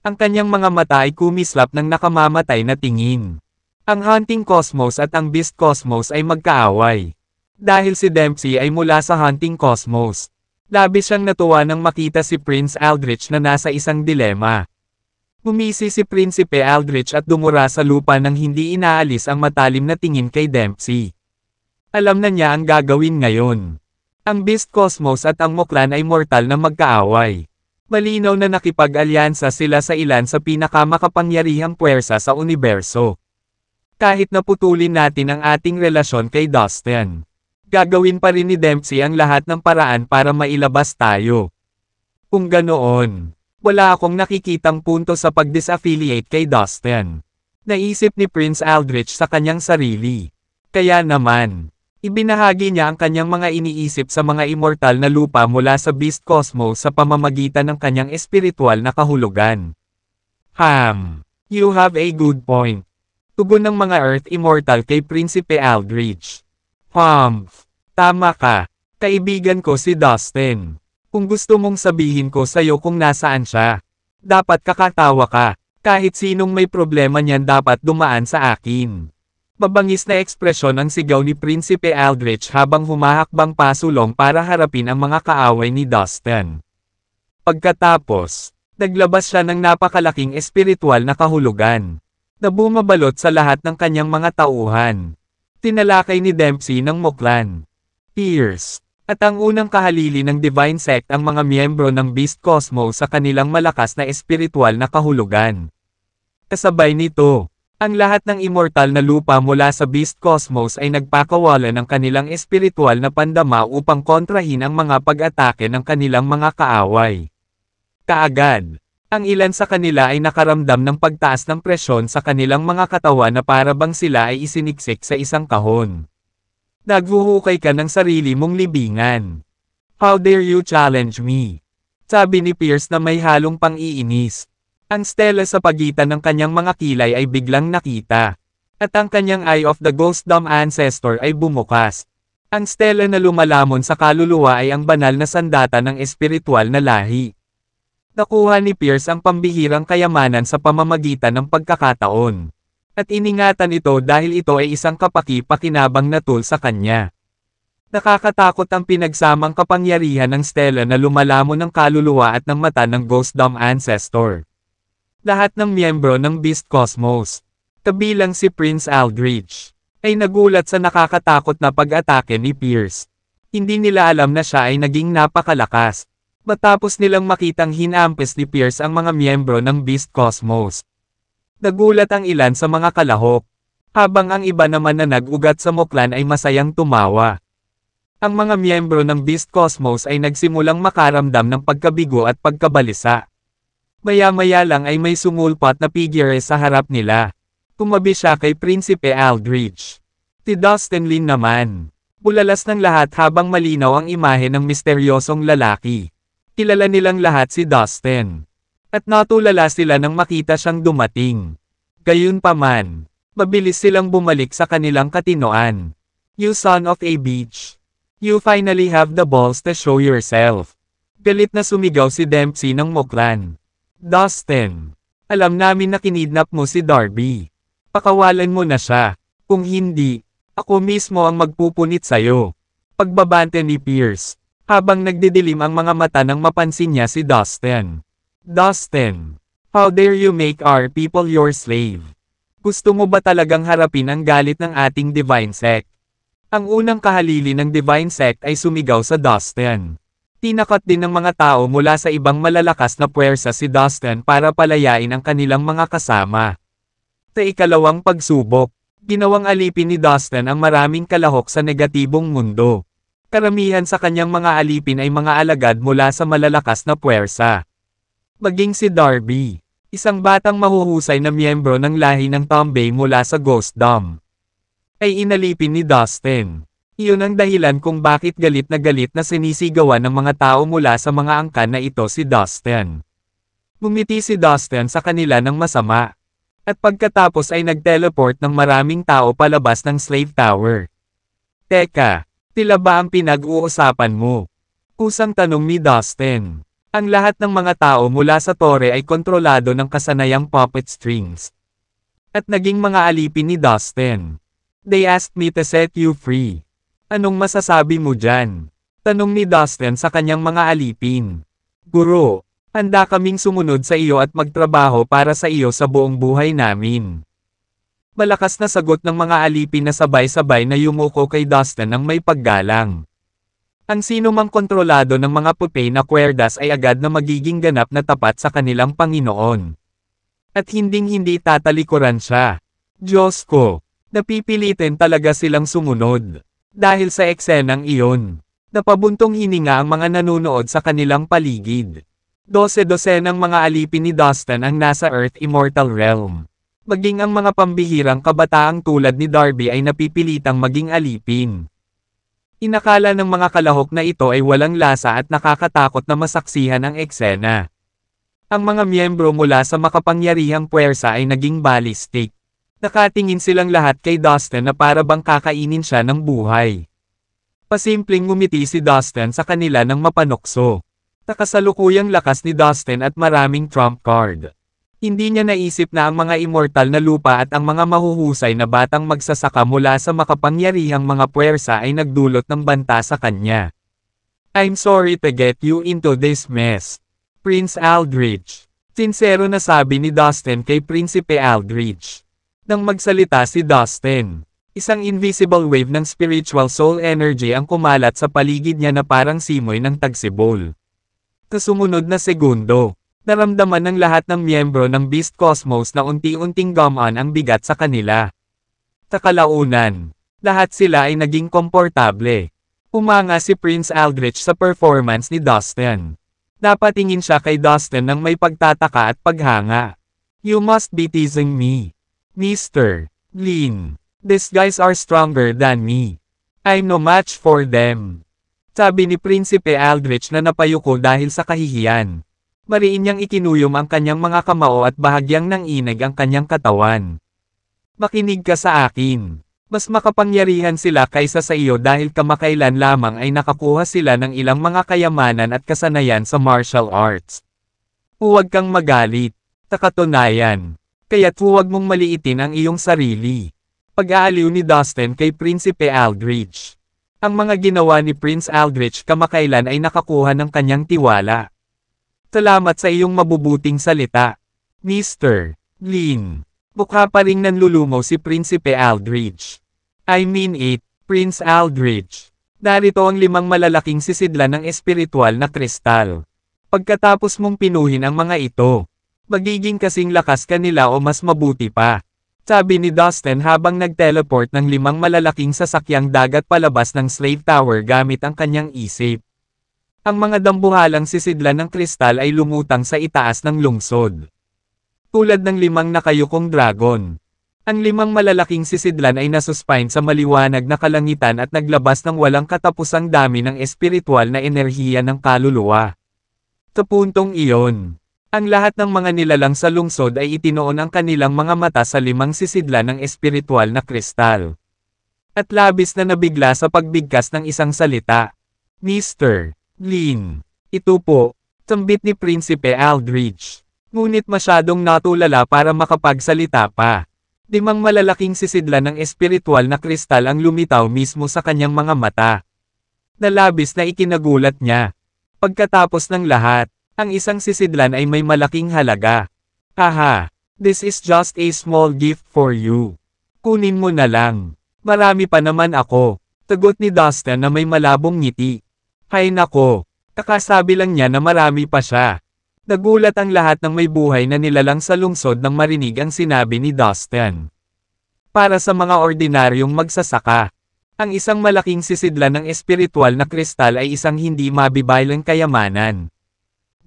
A: Ang kanyang mga mata ay kumislap ng nakamamatay na tingin. Ang Hunting Cosmos at ang Beast Cosmos ay magkaaway. Dahil si Dempsey ay mula sa Hunting Cosmos. Labis siyang natuwa nang makita si Prince Aldrich na nasa isang dilema. Pumisi si Prinsipe Aldrich at dumura sa lupa nang hindi inaalis ang matalim na tingin kay Dempsey. Alam na niya ang gagawin ngayon. Ang Beast Cosmos at ang Moklan ay mortal na magkaaway. Malinaw na nakipag-alyansa sila sa ilan sa pinakamakapangyarihang puwersa sa universo. Kahit naputulin natin ang ating relasyon kay Dustin gagawin pa rin ni Dempsey ang lahat ng paraan para mailabas tayo. Kung ganoon, wala akong nakikitang punto sa pag-disaffiliate kay Dustin. Naisip ni Prince Aldrich sa kanyang sarili. Kaya naman, ibinahagi niya ang kanyang mga iniisip sa mga immortal na lupa mula sa Beast Cosmos sa pamamagitan ng kanyang espiritual na kahulugan. Ham, you have a good point. Tugon ng mga Earth Immortal kay Prinsipe Aldrich. Humph, tama ka. Kaibigan ko si Dustin. Kung gusto mong sabihin ko sa'yo kung nasaan siya. Dapat kakatawa ka. Kahit sinong may problema niyan dapat dumaan sa akin. Mabangis na ekspresyon ang sigaw ni Prinsipe Aldrich habang humahakbang pasulong para harapin ang mga kaaway ni Dustin. Pagkatapos, naglabas siya ng napakalaking espiritual na kahulugan na bumabalot sa lahat ng kanyang mga tauhan. Tinalakay ni Dempsey ng Moklan. Pierce, at ang unang kahalili ng Divine Sect ang mga miyembro ng Beast Cosmo sa kanilang malakas na espiritual na kahulugan. Kasabay nito, ang lahat ng immortal na lupa mula sa Beast Cosmos ay nagpakawala ng kanilang espiritual na pandama upang kontrahin ang mga pag-atake ng kanilang mga kaaway. Kaagad, ang ilan sa kanila ay nakaramdam ng pagtaas ng presyon sa kanilang mga katawan na para bang sila ay isiniksik sa isang kahon. Naghuhukay ka ng sarili mong libingan. How dare you challenge me? Sabi ni Pierce na may halong pang-iinis. Ang Stella sa pagitan ng kanyang mga kilay ay biglang nakita. At ang kanyang Eye of the Ghost Dome Ancestor ay bumukas. Ang Stella na lumalamon sa kaluluwa ay ang banal na sandata ng espiritual na lahi. Nakuha ni Pierce ang pambihirang kayamanan sa pamamagitan ng pagkakataon. At iningatan ito dahil ito ay isang kapaki-pakinabang na tool sa kanya. Nakakatakot ang pinagsamang kapangyarihan ng Stella na lumalamo ng kaluluwa at ng mata ng Ghost Dom Ancestor. Lahat ng miyembro ng Beast Cosmos, kabilang si Prince Aldrich, ay nagulat sa nakakatakot na pag-atake ni Pierce. Hindi nila alam na siya ay naging napakalakas. Matapos nilang makitang hinampes ni Pierce ang mga miyembro ng Beast Cosmos, Nagulat ang ilan sa mga kalahok. Habang ang iba naman na nag-ugat sa Moklan ay masayang tumawa. Ang mga miyembro ng Beast Cosmos ay nagsimulang makaramdam ng pagkabigo at pagkabalisa. Maya-maya lang ay may sumulpat na figure sa harap nila. Tumabi siya kay Prinsipe Aldridge. Si Dustin Lin naman. Bulalas ng lahat habang malinaw ang imahe ng misteryosong lalaki. Kilala nilang lahat si Dustin at natulala sila nang makita siyang dumating. Gayunpaman, mabilis silang bumalik sa kanilang katinoan. You son of a bitch. You finally have the balls to show yourself. Galit na sumigaw si Dempsey ng muklan. Dustin, alam namin na kinidnap mo si Darby. Pakawalan mo na siya. Kung hindi, ako mismo ang magpupunit sa'yo. Pagbabante ni Pierce, habang nagdidilim ang mga mata nang mapansin niya si Dustin. Dustin, how dare you make our people your slave? Gusto mo ba talagang harapin ang galit ng ating divine sect? Ang unang kahalili ng divine sect ay sumigaw sa Dustin. Tinakat din ng mga tao mula sa ibang malalakas na puwersa si Dustin para palayain ang kanilang mga kasama. Sa ikalawang pagsubok, ginawang alipin ni Dustin ang maraming kalahok sa negatibong mundo. Karamihan sa kanyang mga alipin ay mga alagad mula sa malalakas na puwersa. Maging si Darby, isang batang mahuhusay na miyembro ng lahi ng Tombay mula sa Ghost Dom, ay inalipin ni Dustin. Iyon ang dahilan kung bakit galit na galit na sinisigawan ng mga tao mula sa mga angkan na ito si Dustin. Bumiti si Dustin sa kanila ng masama. At pagkatapos ay nagteleport ng maraming tao palabas ng Slave Tower. Teka, tila ba ang pinag-uusapan mo? Kusang tanong ni Dustin. Ang lahat ng mga tao mula sa tore ay kontrolado ng kasanayang puppet strings. At naging mga alipin ni Dustin. They asked me to set you free. Anong masasabi mo dyan? Tanong ni Dustin sa kanyang mga alipin. Guro, handa kaming sumunod sa iyo at magtrabaho para sa iyo sa buong buhay namin. Malakas na sagot ng mga alipin na sabay-sabay na yumuko kay Dustin ng may paggalang. Ang sinumang kontrolado ng mga puti na kwerdas ay agad na magiging ganap na tapat sa kanilang Panginoon. At hinding-hindi tatalikuran siya. Diyos ko, napipilitin talaga silang sumunod. Dahil sa eksenang iyon, napabuntong hininga ang mga nanonood sa kanilang paligid. dose ng mga alipin ni Dustin ang nasa Earth Immortal Realm. Maging ang mga pambihirang kabataang tulad ni Darby ay napipilitang maging alipin. Inakala ng mga kalahok na ito ay walang lasa at nakakatakot na masaksihan ang eksena. Ang mga miyembro mula sa makapangyarihang puwersa ay naging ballistic. Nakatingin silang lahat kay Dustin na para bang kakainin siya ng buhay. Pasimpleng ngumiti si Dustin sa kanila ng mapanokso. Takasalukuyang lakas ni Dustin at maraming trump card. Hindi niya naisip na ang mga immortal na lupa at ang mga mahuhusay na batang magsasaka mula sa makapangyarihang mga puwersa ay nagdulot ng banta sa kanya. I'm sorry to get you into this mess. Prince Aldridge. Sinsero na sabi ni Dustin kay Prinsipe Aldridge. Nang magsalita si Dustin, isang invisible wave ng spiritual soul energy ang kumalat sa paligid niya na parang simoy ng tagsibol. Sa na segundo, Naramdaman ng lahat ng miyembro ng Beast Cosmos na unti-unting gamaan ang bigat sa kanila. Sa lahat sila ay naging komportable. Umanga si Prince Aldrich sa performance ni Dustin. Napatingin siya kay Dustin ng may pagtataka at paghanga. You must be teasing me. Mr. Lean. These guys are stronger than me. I'm no match for them. Sabi ni Prinsipe Aldrich na napayuko dahil sa kahihiyan. Mariin niyang ikinuyom ang kanyang mga kamao at bahagyang nang inag ang kanyang katawan. Makinig ka sa akin. Mas makapangyarihan sila kaysa sa iyo dahil kamakailan lamang ay nakakuha sila ng ilang mga kayamanan at kasanayan sa martial arts. Huwag kang magalit. Takatunayan. Kaya't huwag mong maliitin ang iyong sarili. Pag-aaliw ni Dustin kay Prinsipe Aldrich. Ang mga ginawa ni Prince Aldrich kamakailan ay nakakuha ng kanyang tiwala. Salamat sa iyong mabubuting salita. Mr. Lin. Mukha pa rin nanlulumaw si Prinsipe Aldridge. I mean it, Prince Aldridge. Narito ang limang malalaking sisidla ng espiritual na kristal. Pagkatapos mong pinuhin ang mga ito, magiging kasing lakas ka nila o mas mabuti pa. Sabi ni Dustin habang nagteleport ng limang malalaking sasakyang dagat palabas ng Slave Tower gamit ang kanyang isip. Ang mga dambuhalang sisidlan ng kristal ay lumutang sa itaas ng lungsod. Tulad ng limang nakayukong dragon. Ang limang malalaking sisidlan ay nasuspine sa maliwanag na kalangitan at naglabas ng walang katapusang dami ng espiritual na enerhiya ng kaluluwa. Sa puntong iyon, ang lahat ng mga nilalang sa lungsod ay itinoon ang kanilang mga mata sa limang sisidlan ng espiritual na kristal. At labis na nabigla sa pagbigkas ng isang salita. Mister, Lin. Ito po, sambit ni Prinsipe Aldridge. Ngunit masyadong natulala para makapagsalita pa. Dimang malalaking sisidla ng espiritual na kristal ang lumitaw mismo sa kanyang mga mata. Nalabis na ikinagulat niya. Pagkatapos ng lahat, ang isang sisidlan ay may malaking halaga. Aha, this is just a small gift for you. Kunin mo na lang. Marami pa naman ako. Tagot ni Dustin na may malabong ngiti. Hay nako, kakasabi lang niya na marami pa siya. Nagulat ang lahat ng may buhay na nilalang sa lungsod ng marinig ang sinabi ni Dustin. Para sa mga ordinaryong magsasaka, ang isang malaking sisidlan ng espiritual na kristal ay isang hindi mabibaylang kayamanan.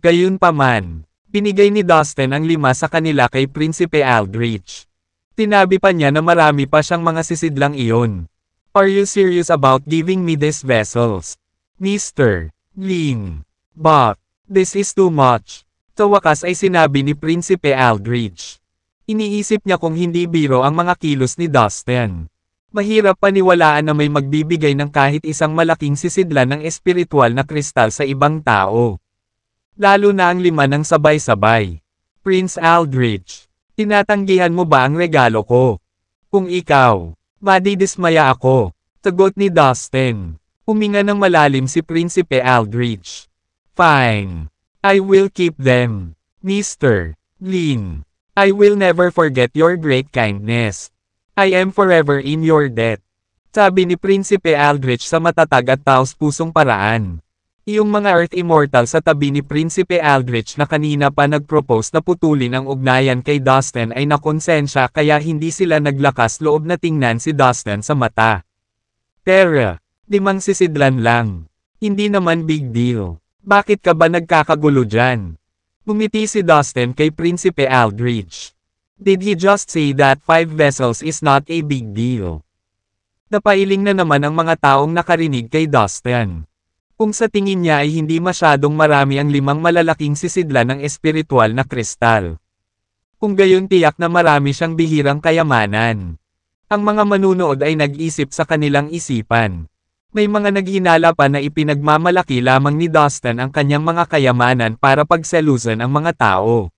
A: Gayunpaman, pinigay ni Dustin ang lima sa kanila kay Prinsipe Aldrich. Tinabi pa niya na marami pa siyang mga sisidlang iyon. Are you serious about giving me these vessels? Mr. Ling. But, this is too much. Sa wakas ay sinabi ni Prinsipe Aldrich. Iniisip niya kung hindi biro ang mga kilos ni Dustin. Mahirap paniwalaan na may magbibigay ng kahit isang malaking sisidlan ng espiritual na kristal sa ibang tao. Lalo na ang lima ng sabay-sabay. Prince Aldrich, tinatanggihan mo ba ang regalo ko? Kung ikaw, madidismaya ako, sagot ni Dustin. Huminga ng malalim si Prinsipe Aldrich. Fine. I will keep them. Mr. Lin. I will never forget your great kindness. I am forever in your debt. Sabi ni Prinsipe Aldrich sa matatag at taos-pusong paraan. Iyong mga Earth Immortal sa tabi ni Prinsipe Aldrich na kanina pa nagpropose na putulin ang ugnayan kay Dustin ay nakonsensya kaya hindi sila naglakas loob na tingnan si Dustin sa mata. Terra Dimang sisidlan lang. Hindi naman big deal. Bakit ka ba nagkakagulo dyan? Bumiti si Dustin kay Prinsipe Aldridge. Did he just say that five vessels is not a big deal? Napailing na naman ang mga taong nakarinig kay Dustin. Kung sa tingin niya ay hindi masyadong marami ang limang malalaking sisidlan ng espiritual na kristal. Kung gayon tiyak na marami siyang bihirang kayamanan. Ang mga manunood ay nag-isip sa kanilang isipan. May mga naghinala pa na ipinagmamalaki lamang ni Dustin ang kanyang mga kayamanan para pagselusan ang mga tao.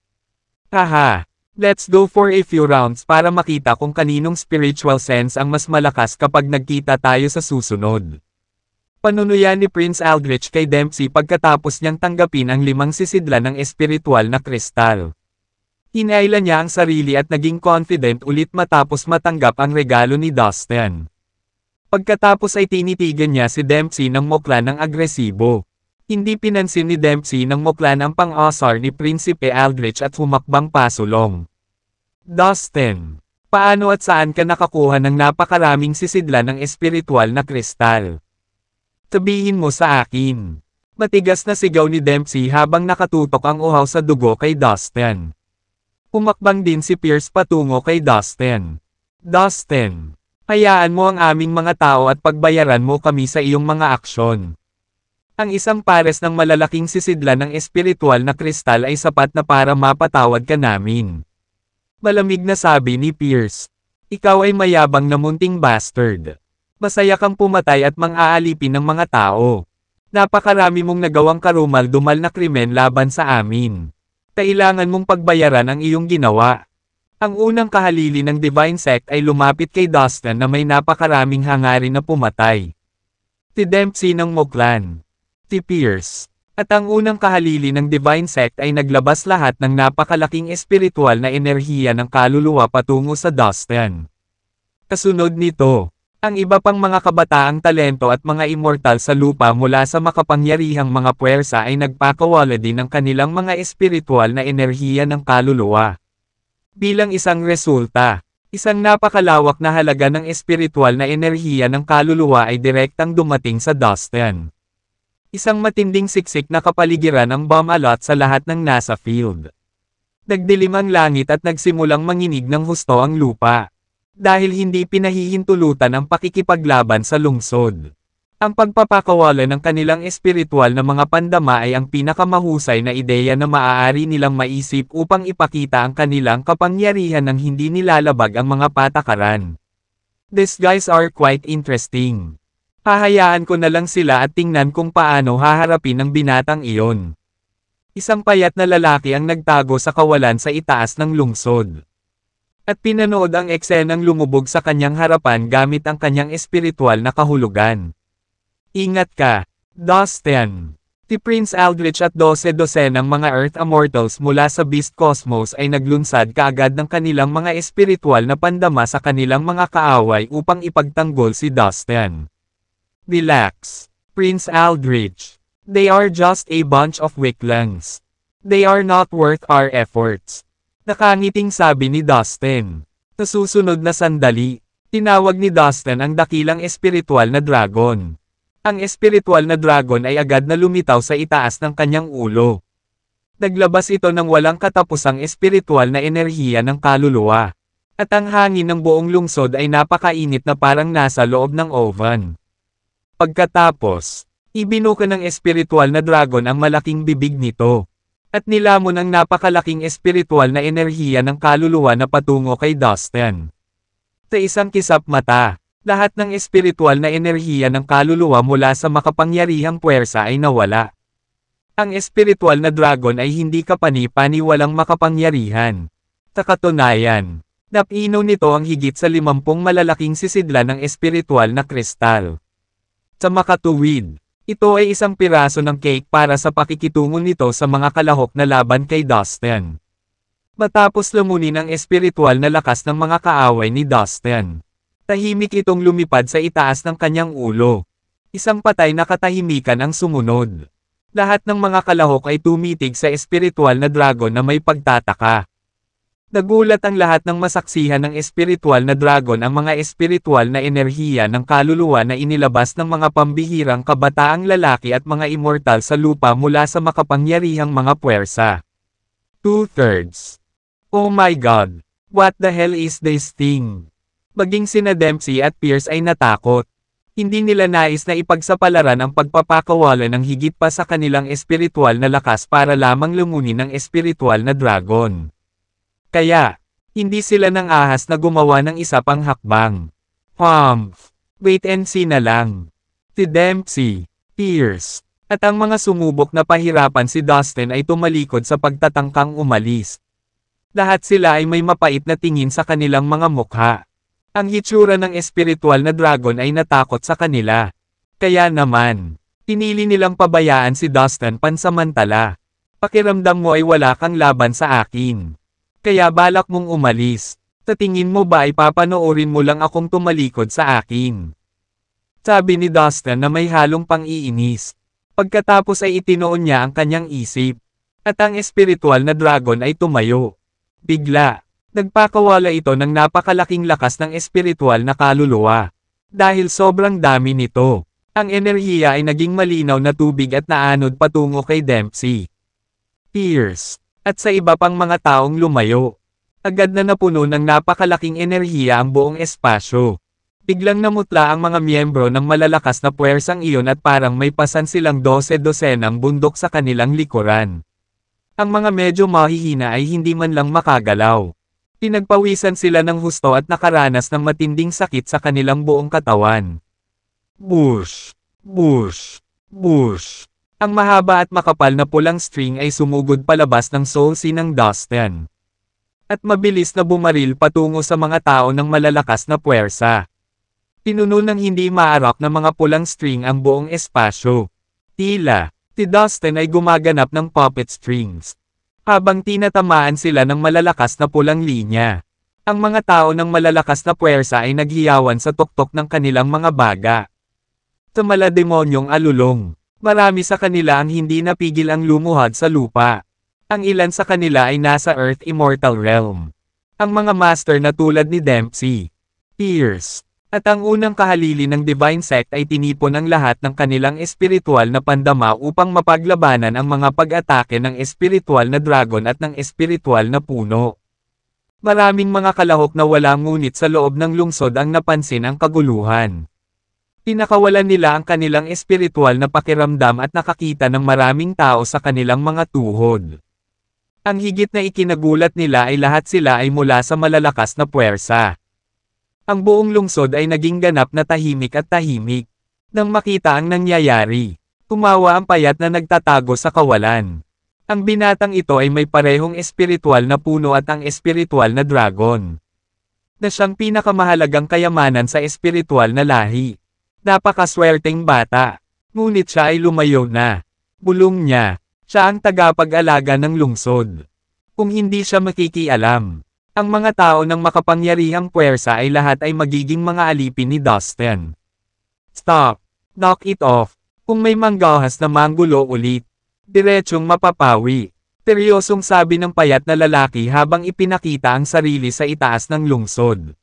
A: Haha! Let's go for a few rounds para makita kung kaninong spiritual sense ang mas malakas kapag nagkita tayo sa susunod. Panunuyan ni Prince Aldrich kay Dempsey pagkatapos niyang tanggapin ang limang sisidla ng espiritual na kristal. Hinailan niya ang sarili at naging confident ulit matapos matanggap ang regalo ni Dustin. Pagkatapos ay tinitigan niya si Dempsey ng mukla ng agresibo. Hindi pinansin ni Dempsey ng mukla ng pang-asar ni Prinsipe Aldrich at humakbang pasulong. Dustin, paano at saan ka nakakuha ng napakaraming sisidla ng espiritual na kristal? Sabihin mo sa akin. Matigas na sigaw ni Dempsey habang nakatutok ang uhaw sa dugo kay Dustin. Humakbang din si Pierce patungo kay Dustin. Dustin, Hayaan mo ang aming mga tao at pagbayaran mo kami sa iyong mga aksyon. Ang isang pares ng malalaking sisidlan ng espiritual na kristal ay sapat na para mapatawad ka namin. Malamig na sabi ni Pierce. Ikaw ay mayabang na munting bastard. Masaya kang pumatay at mang-aalipin ng mga tao. Napakarami mong nagawang karumal-dumal na krimen laban sa amin. Kailangan mong pagbayaran ang iyong ginawa. Ang unang kahalili ng Divine Sect ay lumapit kay Dustin na may napakaraming hangarin na pumatay. Ti Dempsey ng Moklan. Ti Pierce. At ang unang kahalili ng Divine Sect ay naglabas lahat ng napakalaking espiritual na enerhiya ng kaluluwa patungo sa Dustin. Kasunod nito, ang iba pang mga kabataang talento at mga immortal sa lupa mula sa makapangyarihang mga puwersa ay nagpakawala din ng kanilang mga espiritual na enerhiya ng kaluluwa. Bilang isang resulta, isang napakalawak na halaga ng espiritual na enerhiya ng kaluluwa ay direktang dumating sa Dustin. Isang matinding siksik na kapaligiran ang bumalot sa lahat ng nasa field. Nagdilim ang langit at nagsimulang manginig ng husto ang lupa. Dahil hindi pinahihintulutan ang pakikipaglaban sa lungsod. Ang pagpapakawala ng kanilang espiritual na mga pandama ay ang pinakamahusay na ideya na maaari nilang maisip upang ipakita ang kanilang kapangyarihan ng hindi nilalabag ang mga patakaran. These guys are quite interesting. Hahayaan ko na lang sila at tingnan kung paano haharapin ang binatang iyon. Isang payat na lalaki ang nagtago sa kawalan sa itaas ng lungsod. At pinanood ang eksenang lumubog sa kanyang harapan gamit ang kanyang espiritual na kahulugan. Ingat ka! Dustin! Si Prince Aldrich at 12 dosenang mga Earth Immortals mula sa Beast Cosmos ay naglunsad kaagad ng kanilang mga espiritual na pandama sa kanilang mga kaaway upang ipagtanggol si Dustin. Relax, Prince Aldrich. They are just a bunch of weaklings. They are not worth our efforts. Nakangiting sabi ni Dustin. Sa susunod na sandali, tinawag ni Dustin ang dakilang espiritual na dragon. Ang espiritual na dragon ay agad na lumitaw sa itaas ng kanyang ulo. Naglabas ito ng walang katapusang espiritual na enerhiya ng kaluluwa. At ang hangin ng buong lungsod ay napakainit na parang nasa loob ng oven. Pagkatapos, ibinuka ng espiritual na dragon ang malaking bibig nito. At nilamon ang napakalaking espiritual na enerhiya ng kaluluwa na patungo kay Dustin. Sa isang kisap mata, lahat ng espiritual na enerhiya ng kaluluwa mula sa makapangyarihang puwersa ay nawala. Ang espiritual na dragon ay hindi kapani-pani walang makapangyarihan. Sa napino nito ang higit sa limampung malalaking sisidla ng espiritual na kristal. Sa makatuwid, ito ay isang piraso ng cake para sa pakikitungo nito sa mga kalahok na laban kay Dustin. Matapos lumunin ang espiritual na lakas ng mga kaaway ni Dustin. Tahimik itong lumipad sa itaas ng kanyang ulo. Isang patay na katahimikan ang sumunod. Lahat ng mga kalahok ay tumitig sa espiritual na dragon na may pagtataka. Nagulat ang lahat ng masaksihan ng espiritual na dragon ang mga espiritual na enerhiya ng kaluluwa na inilabas ng mga pambihirang kabataang lalaki at mga immortal sa lupa mula sa makapangyarihang mga puwersa. Two-thirds. Oh my God! What the hell is this thing? Maging sina Dempsey at Pierce ay natakot. Hindi nila nais na ipagsapalaran ang pagpapakawala ng higit pa sa kanilang espiritual na lakas para lamang lumunin ng espiritual na dragon. Kaya, hindi sila nang ahas na gumawa ng isa pang hakbang. Humph! Wait and see na lang. Si Dempsey, Pierce, at ang mga sumubok na pahirapan si Dustin ay tumalikod sa pagtatangkang umalis. Lahat sila ay may mapait na tingin sa kanilang mga mukha. Ang itsura ng espiritual na dragon ay natakot sa kanila. Kaya naman, pinili nilang pabayaan si Dustin pansamantala. Pakiramdam mo ay wala kang laban sa akin. Kaya balak mong umalis. Sa mo ba ay papanoorin mo lang akong tumalikod sa akin? Sabi ni Dustin na may halong pang-iinis. Pagkatapos ay itinoon niya ang kanyang isip. At ang espiritual na dragon ay tumayo. Bigla, Nagpakawala ito ng napakalaking lakas ng espiritual na kaluluwa. Dahil sobrang dami nito, ang enerhiya ay naging malinaw na tubig at naanod patungo kay Dempsey. Pierce, at sa iba pang mga taong lumayo. Agad na napuno ng napakalaking enerhiya ang buong espasyo. Biglang namutla ang mga miyembro ng malalakas na puwersang iyon at parang may pasan silang 12-dosenang bundok sa kanilang likuran. Ang mga medyo mahihina ay hindi man lang makagalaw. Pinagpawisan sila ng husto at nakaranas ng matinding sakit sa kanilang buong katawan. Bush! Bush! Bush! Ang mahaba at makapal na pulang string ay sumugod palabas ng soulsi ng Dustin. At mabilis na bumaril patungo sa mga tao ng malalakas na puwersa. Pinuno ng hindi maarap na mga pulang string ang buong espasyo. Tila, si Dustin ay gumaganap ng puppet strings. Habang tinatamaan sila ng malalakas na pulang linya. Ang mga tao ng malalakas na puwersa ay naghiyawan sa tuktok ng kanilang mga baga. Sa malademonyong alulong, marami sa kanila ang hindi napigil ang lumuhad sa lupa. Ang ilan sa kanila ay nasa Earth Immortal Realm. Ang mga master na tulad ni Dempsey, Pierce, at ang unang kahalili ng divine sect ay tinipon ang lahat ng kanilang espiritual na pandama upang mapaglabanan ang mga pag-atake ng espiritual na dragon at ng espiritual na puno. Maraming mga kalahok na wala ngunit sa loob ng lungsod ang napansin ang kaguluhan. Pinakawalan nila ang kanilang espiritual na pakiramdam at nakakita ng maraming tao sa kanilang mga tuhod. Ang higit na ikinagulat nila ay lahat sila ay mula sa malalakas na puwersa. Ang buong lungsod ay naging ganap na tahimik at tahimik. Nang makita ang nangyayari, tumawa ang payat na nagtatago sa kawalan. Ang binatang ito ay may parehong espiritual na puno at ang espiritual na dragon. Na siyang pinakamahalagang kayamanan sa espiritual na lahi. Napakaswerteng bata. Ngunit siya ay lumayo na. Bulong niya. Siya ang tagapag-alaga ng lungsod. Kung hindi siya makikialam, ang mga tao ng makapangyarihang puwersa ay lahat ay magiging mga alipin ni Dustin. Stop! Knock it off! Kung may manggahas na manggulo ulit, diretsyong mapapawi. Seryosong sabi ng payat na lalaki habang ipinakita ang sarili sa itaas ng lungsod.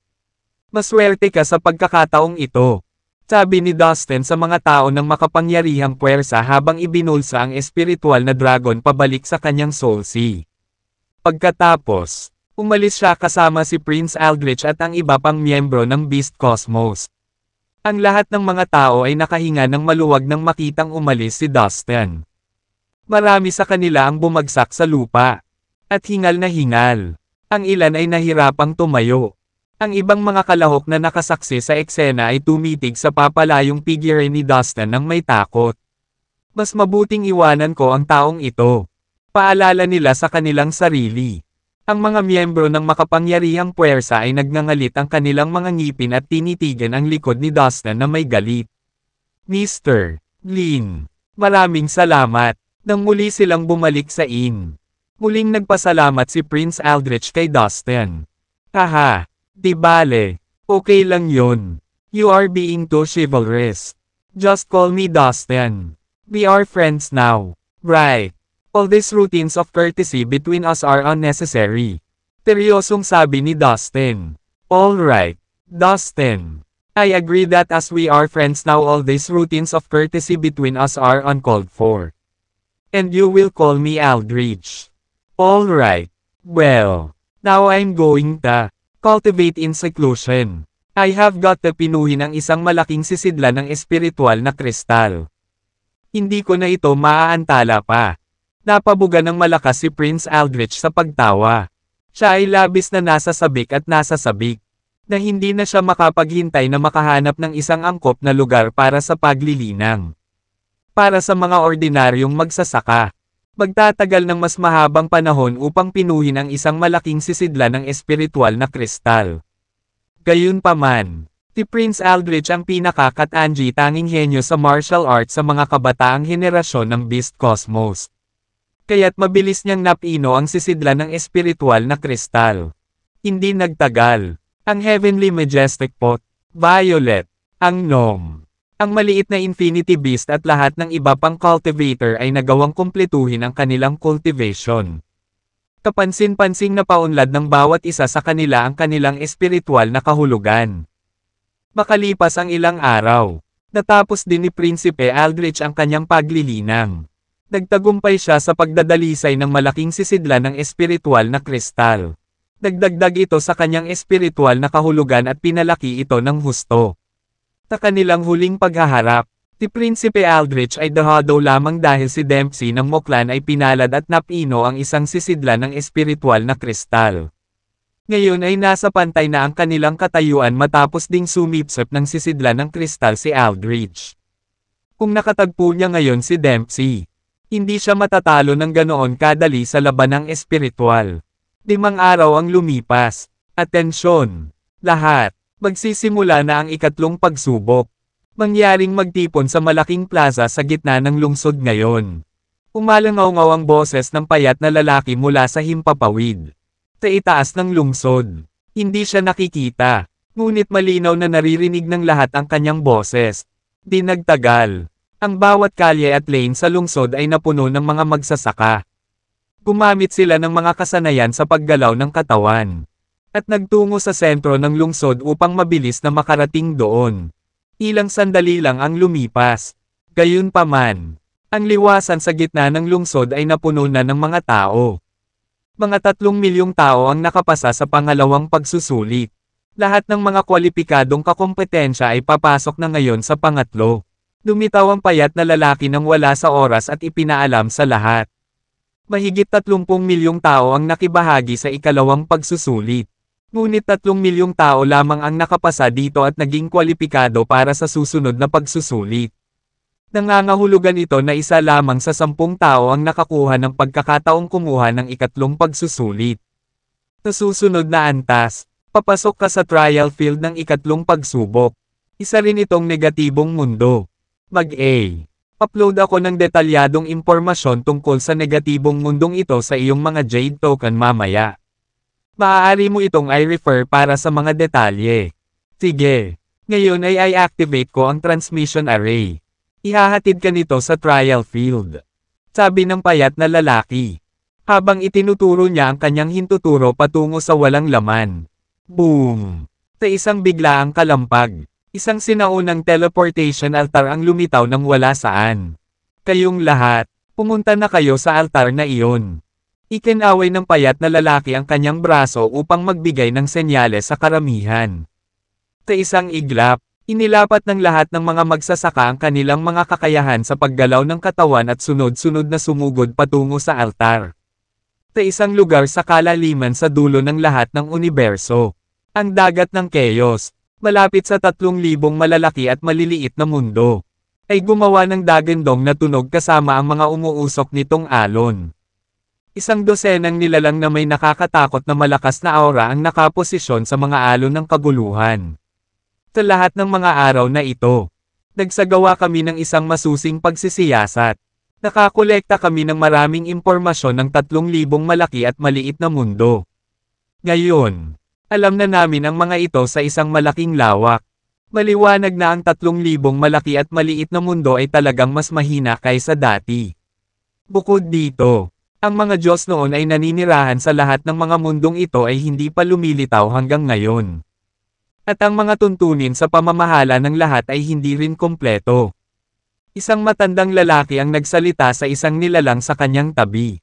A: Maswerte ka sa pagkakataong ito. Sabi ni Dustin sa mga tao ng makapangyarihang puwersa habang ibinulsa ang espiritual na dragon pabalik sa kanyang soul sea. Pagkatapos, Umalis siya kasama si Prince Aldrich at ang iba pang miyembro ng Beast Cosmos. Ang lahat ng mga tao ay nakahinga ng maluwag nang makitang umalis si Dustin. Marami sa kanila ang bumagsak sa lupa. At hingal na hingal. Ang ilan ay nahirapang tumayo. Ang ibang mga kalahok na nakasaksi sa eksena ay tumitig sa papalayong figure ni Dustin ng may takot. Mas mabuting iwanan ko ang taong ito. Paalala nila sa kanilang sarili. Ang mga miyembro ng makapangyarihang puwersa ay nagngangalit ang kanilang mga ngipin at tinitigan ang likod ni Dasna na may galit. Mr. Lin, maraming salamat. Nang muli silang bumalik sa inn. Muling nagpasalamat si Prince Aldrich kay Dustin. Haha, di bale, okay lang yun. You are being too chivalrous. Just call me Dustin. We are friends now. Right. All these routines of courtesy between us are unnecessary. Teryosong sabi ni Dustin. All right, Dustin. I agree that as we are friends now all these routines of courtesy between us are uncalled for. And you will call me Aldridge. All right. Well. Now I'm going to cultivate in seclusion. I have got to pinuhin ang isang malaking sisidla ng espiritual na kristal. Hindi ko na ito maaantala pa. Napabuga ng malakas si Prince Aldrich sa pagtawa. Siya ay labis na nasa sabik at nasa sabik. Na hindi na siya makapaghintay na makahanap ng isang angkop na lugar para sa paglilinang. Para sa mga ordinaryong magsasaka. Magtatagal ng mas mahabang panahon upang pinuhin ang isang malaking sisidla ng espiritual na kristal. Gayunpaman, si Prince Aldrich ang pinakakat-anji tanging henyo sa martial arts sa mga kabataang henerasyon ng Beast Cosmos. Kaya't mabilis niyang napino ang sisidlan ng espiritual na kristal. Hindi nagtagal. Ang Heavenly Majestic Pot, Violet, ang Gnome. Ang maliit na Infinity Beast at lahat ng iba pang cultivator ay nagawang kumpletuhin ang kanilang cultivation. Kapansin-pansing na paunlad ng bawat isa sa kanila ang kanilang espiritual na kahulugan. Makalipas ang ilang araw, natapos din ni Prinsipe Aldrich ang kanyang paglilinang. Nagtagumpay siya sa pagdadalisay ng malaking sisidla ng espiritual na kristal. Nagdagdag ito sa kanyang espiritual na kahulugan at pinalaki ito ng husto. Sa kanilang huling paghaharap, si Prinsipe Aldrich ay dahado lamang dahil si Dempsey ng Moklan ay pinalad at napino ang isang sisidla ng espiritual na kristal. Ngayon ay nasa pantay na ang kanilang katayuan matapos ding sumipsip ng sisidla ng kristal si Aldrich. Kung nakatagpo niya ngayon si Dempsey, hindi siya matatalo ng ganoon kadali sa labanang espiritual. Limang araw ang lumipas. Atensyon! Lahat! Magsisimula na ang ikatlong pagsubok. Mangyaring magtipon sa malaking plaza sa gitna ng lungsod ngayon. Umalangaw-ngaw ang boses ng payat na lalaki mula sa himpapawid. Sa itaas ng lungsod. Hindi siya nakikita. Ngunit malinaw na naririnig ng lahat ang kanyang boses. Di nagtagal. Ang bawat kalye at lane sa lungsod ay napuno ng mga magsasaka. Gumamit sila ng mga kasanayan sa paggalaw ng katawan. At nagtungo sa sentro ng lungsod upang mabilis na makarating doon. Ilang sandali lang ang lumipas. Gayunpaman, ang liwasan sa gitna ng lungsod ay napuno na ng mga tao. Mga tatlong milyong tao ang nakapasa sa pangalawang pagsusulit. Lahat ng mga kwalipikadong kakompetensya ay papasok na ngayon sa pangatlo. Dumitaw ang payat na lalaki nang wala sa oras at ipinaalam sa lahat. Mahigit 30 milyong tao ang nakibahagi sa ikalawang pagsusulit. Ngunit 3 milyong tao lamang ang nakapasa dito at naging kwalipikado para sa susunod na pagsusulit. Nangangahulugan ito na isa lamang sa 10 tao ang nakakuha ng pagkakataong kumuha ng ikatlong pagsusulit. Sa susunod na antas, papasok ka sa trial field ng ikatlong pagsubok. Isa rin itong negatibong mundo. Mag-A. Upload ako ng detalyadong impormasyon tungkol sa negatibong mundong ito sa iyong mga Jade token mamaya. Maaari mo itong i-refer para sa mga detalye. Sige. Ngayon ay i-activate ko ang transmission array. Ihahatid ka nito sa trial field. Sabi ng payat na lalaki. Habang itinuturo niya ang kanyang hintuturo patungo sa walang laman. Boom! Sa isang biglaang kalampag. Isang sinaunang teleportation altar ang lumitaw ng wala saan. Kayong lahat, pumunta na kayo sa altar na iyon. Ikinaway ng payat na lalaki ang kanyang braso upang magbigay ng senyales sa karamihan. Sa isang iglap, inilapat ng lahat ng mga magsasaka ang kanilang mga kakayahan sa paggalaw ng katawan at sunod-sunod na sumugod patungo sa altar. Sa isang lugar sa kalaliman sa dulo ng lahat ng universo, ang dagat ng chaos, malapit sa 3,000 malalaki at maliliit na mundo, ay gumawa ng dagendong na tunog kasama ang mga umuusok nitong alon. Isang dosenang nilalang na may nakakatakot na malakas na aura ang nakaposisyon sa mga alon ng kaguluhan. Sa lahat ng mga araw na ito, nagsagawa kami ng isang masusing pagsisiyasat. Nakakolekta kami ng maraming impormasyon ng 3,000 malaki at maliit na mundo. Ngayon, alam na namin ang mga ito sa isang malaking lawak. Maliwanag na ang tatlong libong malaki at maliit na mundo ay talagang mas mahina kaysa dati. Bukod dito, ang mga Diyos noon ay naninirahan sa lahat ng mga mundong ito ay hindi pa lumilitaw hanggang ngayon. At ang mga tuntunin sa pamamahala ng lahat ay hindi rin kompleto. Isang matandang lalaki ang nagsalita sa isang nilalang sa kanyang tabi.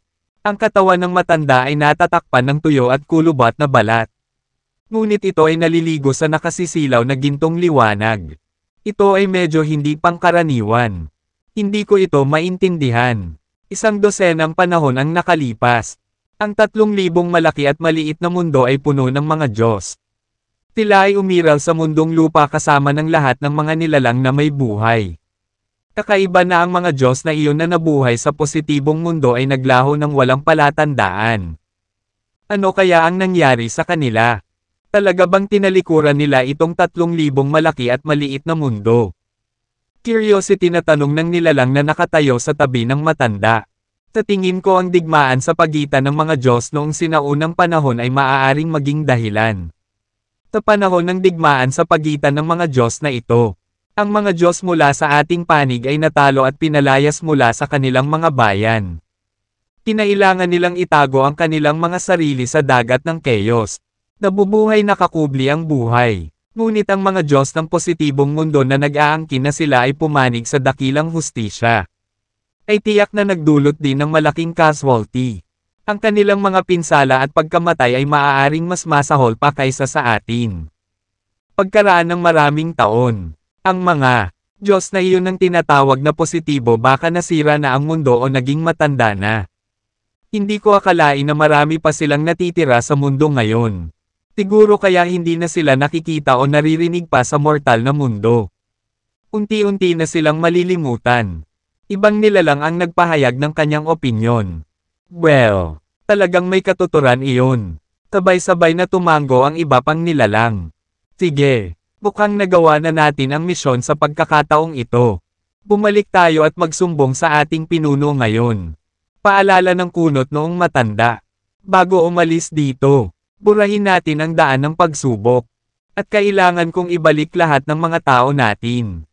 A: Ang katawan ng matanda ay natatakpan ng tuyo at kulubat na balat. Ngunit ito ay naliligo sa nakasisilaw na gintong liwanag. Ito ay medyo hindi pangkaraniwan. Hindi ko ito maintindihan. Isang dosenang panahon ang nakalipas. Ang tatlong libong malaki at maliit na mundo ay puno ng mga Diyos. Tila ay umiral sa mundong lupa kasama ng lahat ng mga nilalang na may buhay. Kakaiba na ang mga Diyos na iyon na nabuhay sa positibong mundo ay naglaho ng walang palatandaan. Ano kaya ang nangyari sa kanila? Talaga bang tinalikuran nila itong tatlong libong malaki at maliit na mundo? Curiosity na tanong ng nilalang na nakatayo sa tabi ng matanda. Tatingin ko ang digmaan sa pagitan ng mga Diyos noong sinaunang panahon ay maaaring maging dahilan. Sa panahon ng digmaan sa pagitan ng mga Diyos na ito, ang mga Diyos mula sa ating panig ay natalo at pinalayas mula sa kanilang mga bayan. Kinailangan nilang itago ang kanilang mga sarili sa dagat ng chaos, Nabubuhay na kakubli ang buhay. Ngunit ang mga Diyos ng positibong mundo na nag-aangkin na sila ay pumanig sa dakilang hustisya. Ay tiyak na nagdulot din ng malaking casualty. Ang kanilang mga pinsala at pagkamatay ay maaaring mas masahol pa kaysa sa atin. Pagkaraan ng maraming taon, ang mga Diyos na iyon ang tinatawag na positibo baka nasira na ang mundo o naging matanda na. Hindi ko akalain na marami pa silang natitira sa mundo ngayon. Siguro kaya hindi na sila nakikita o naririnig pa sa mortal na mundo. Unti-unti na silang malilimutan. Ibang nila lang ang nagpahayag ng kanyang opinyon. Well, talagang may katuturan iyon. Sabay-sabay na tumango ang iba pang nilalang. Sige, mukhang nagawa na natin ang misyon sa pagkakataong ito. Bumalik tayo at magsumbong sa ating pinuno ngayon. Paalala ng kunot noong matanda. Bago umalis dito. Burahin natin ang daan ng pagsubok. At kailangan kong ibalik lahat ng mga tao natin.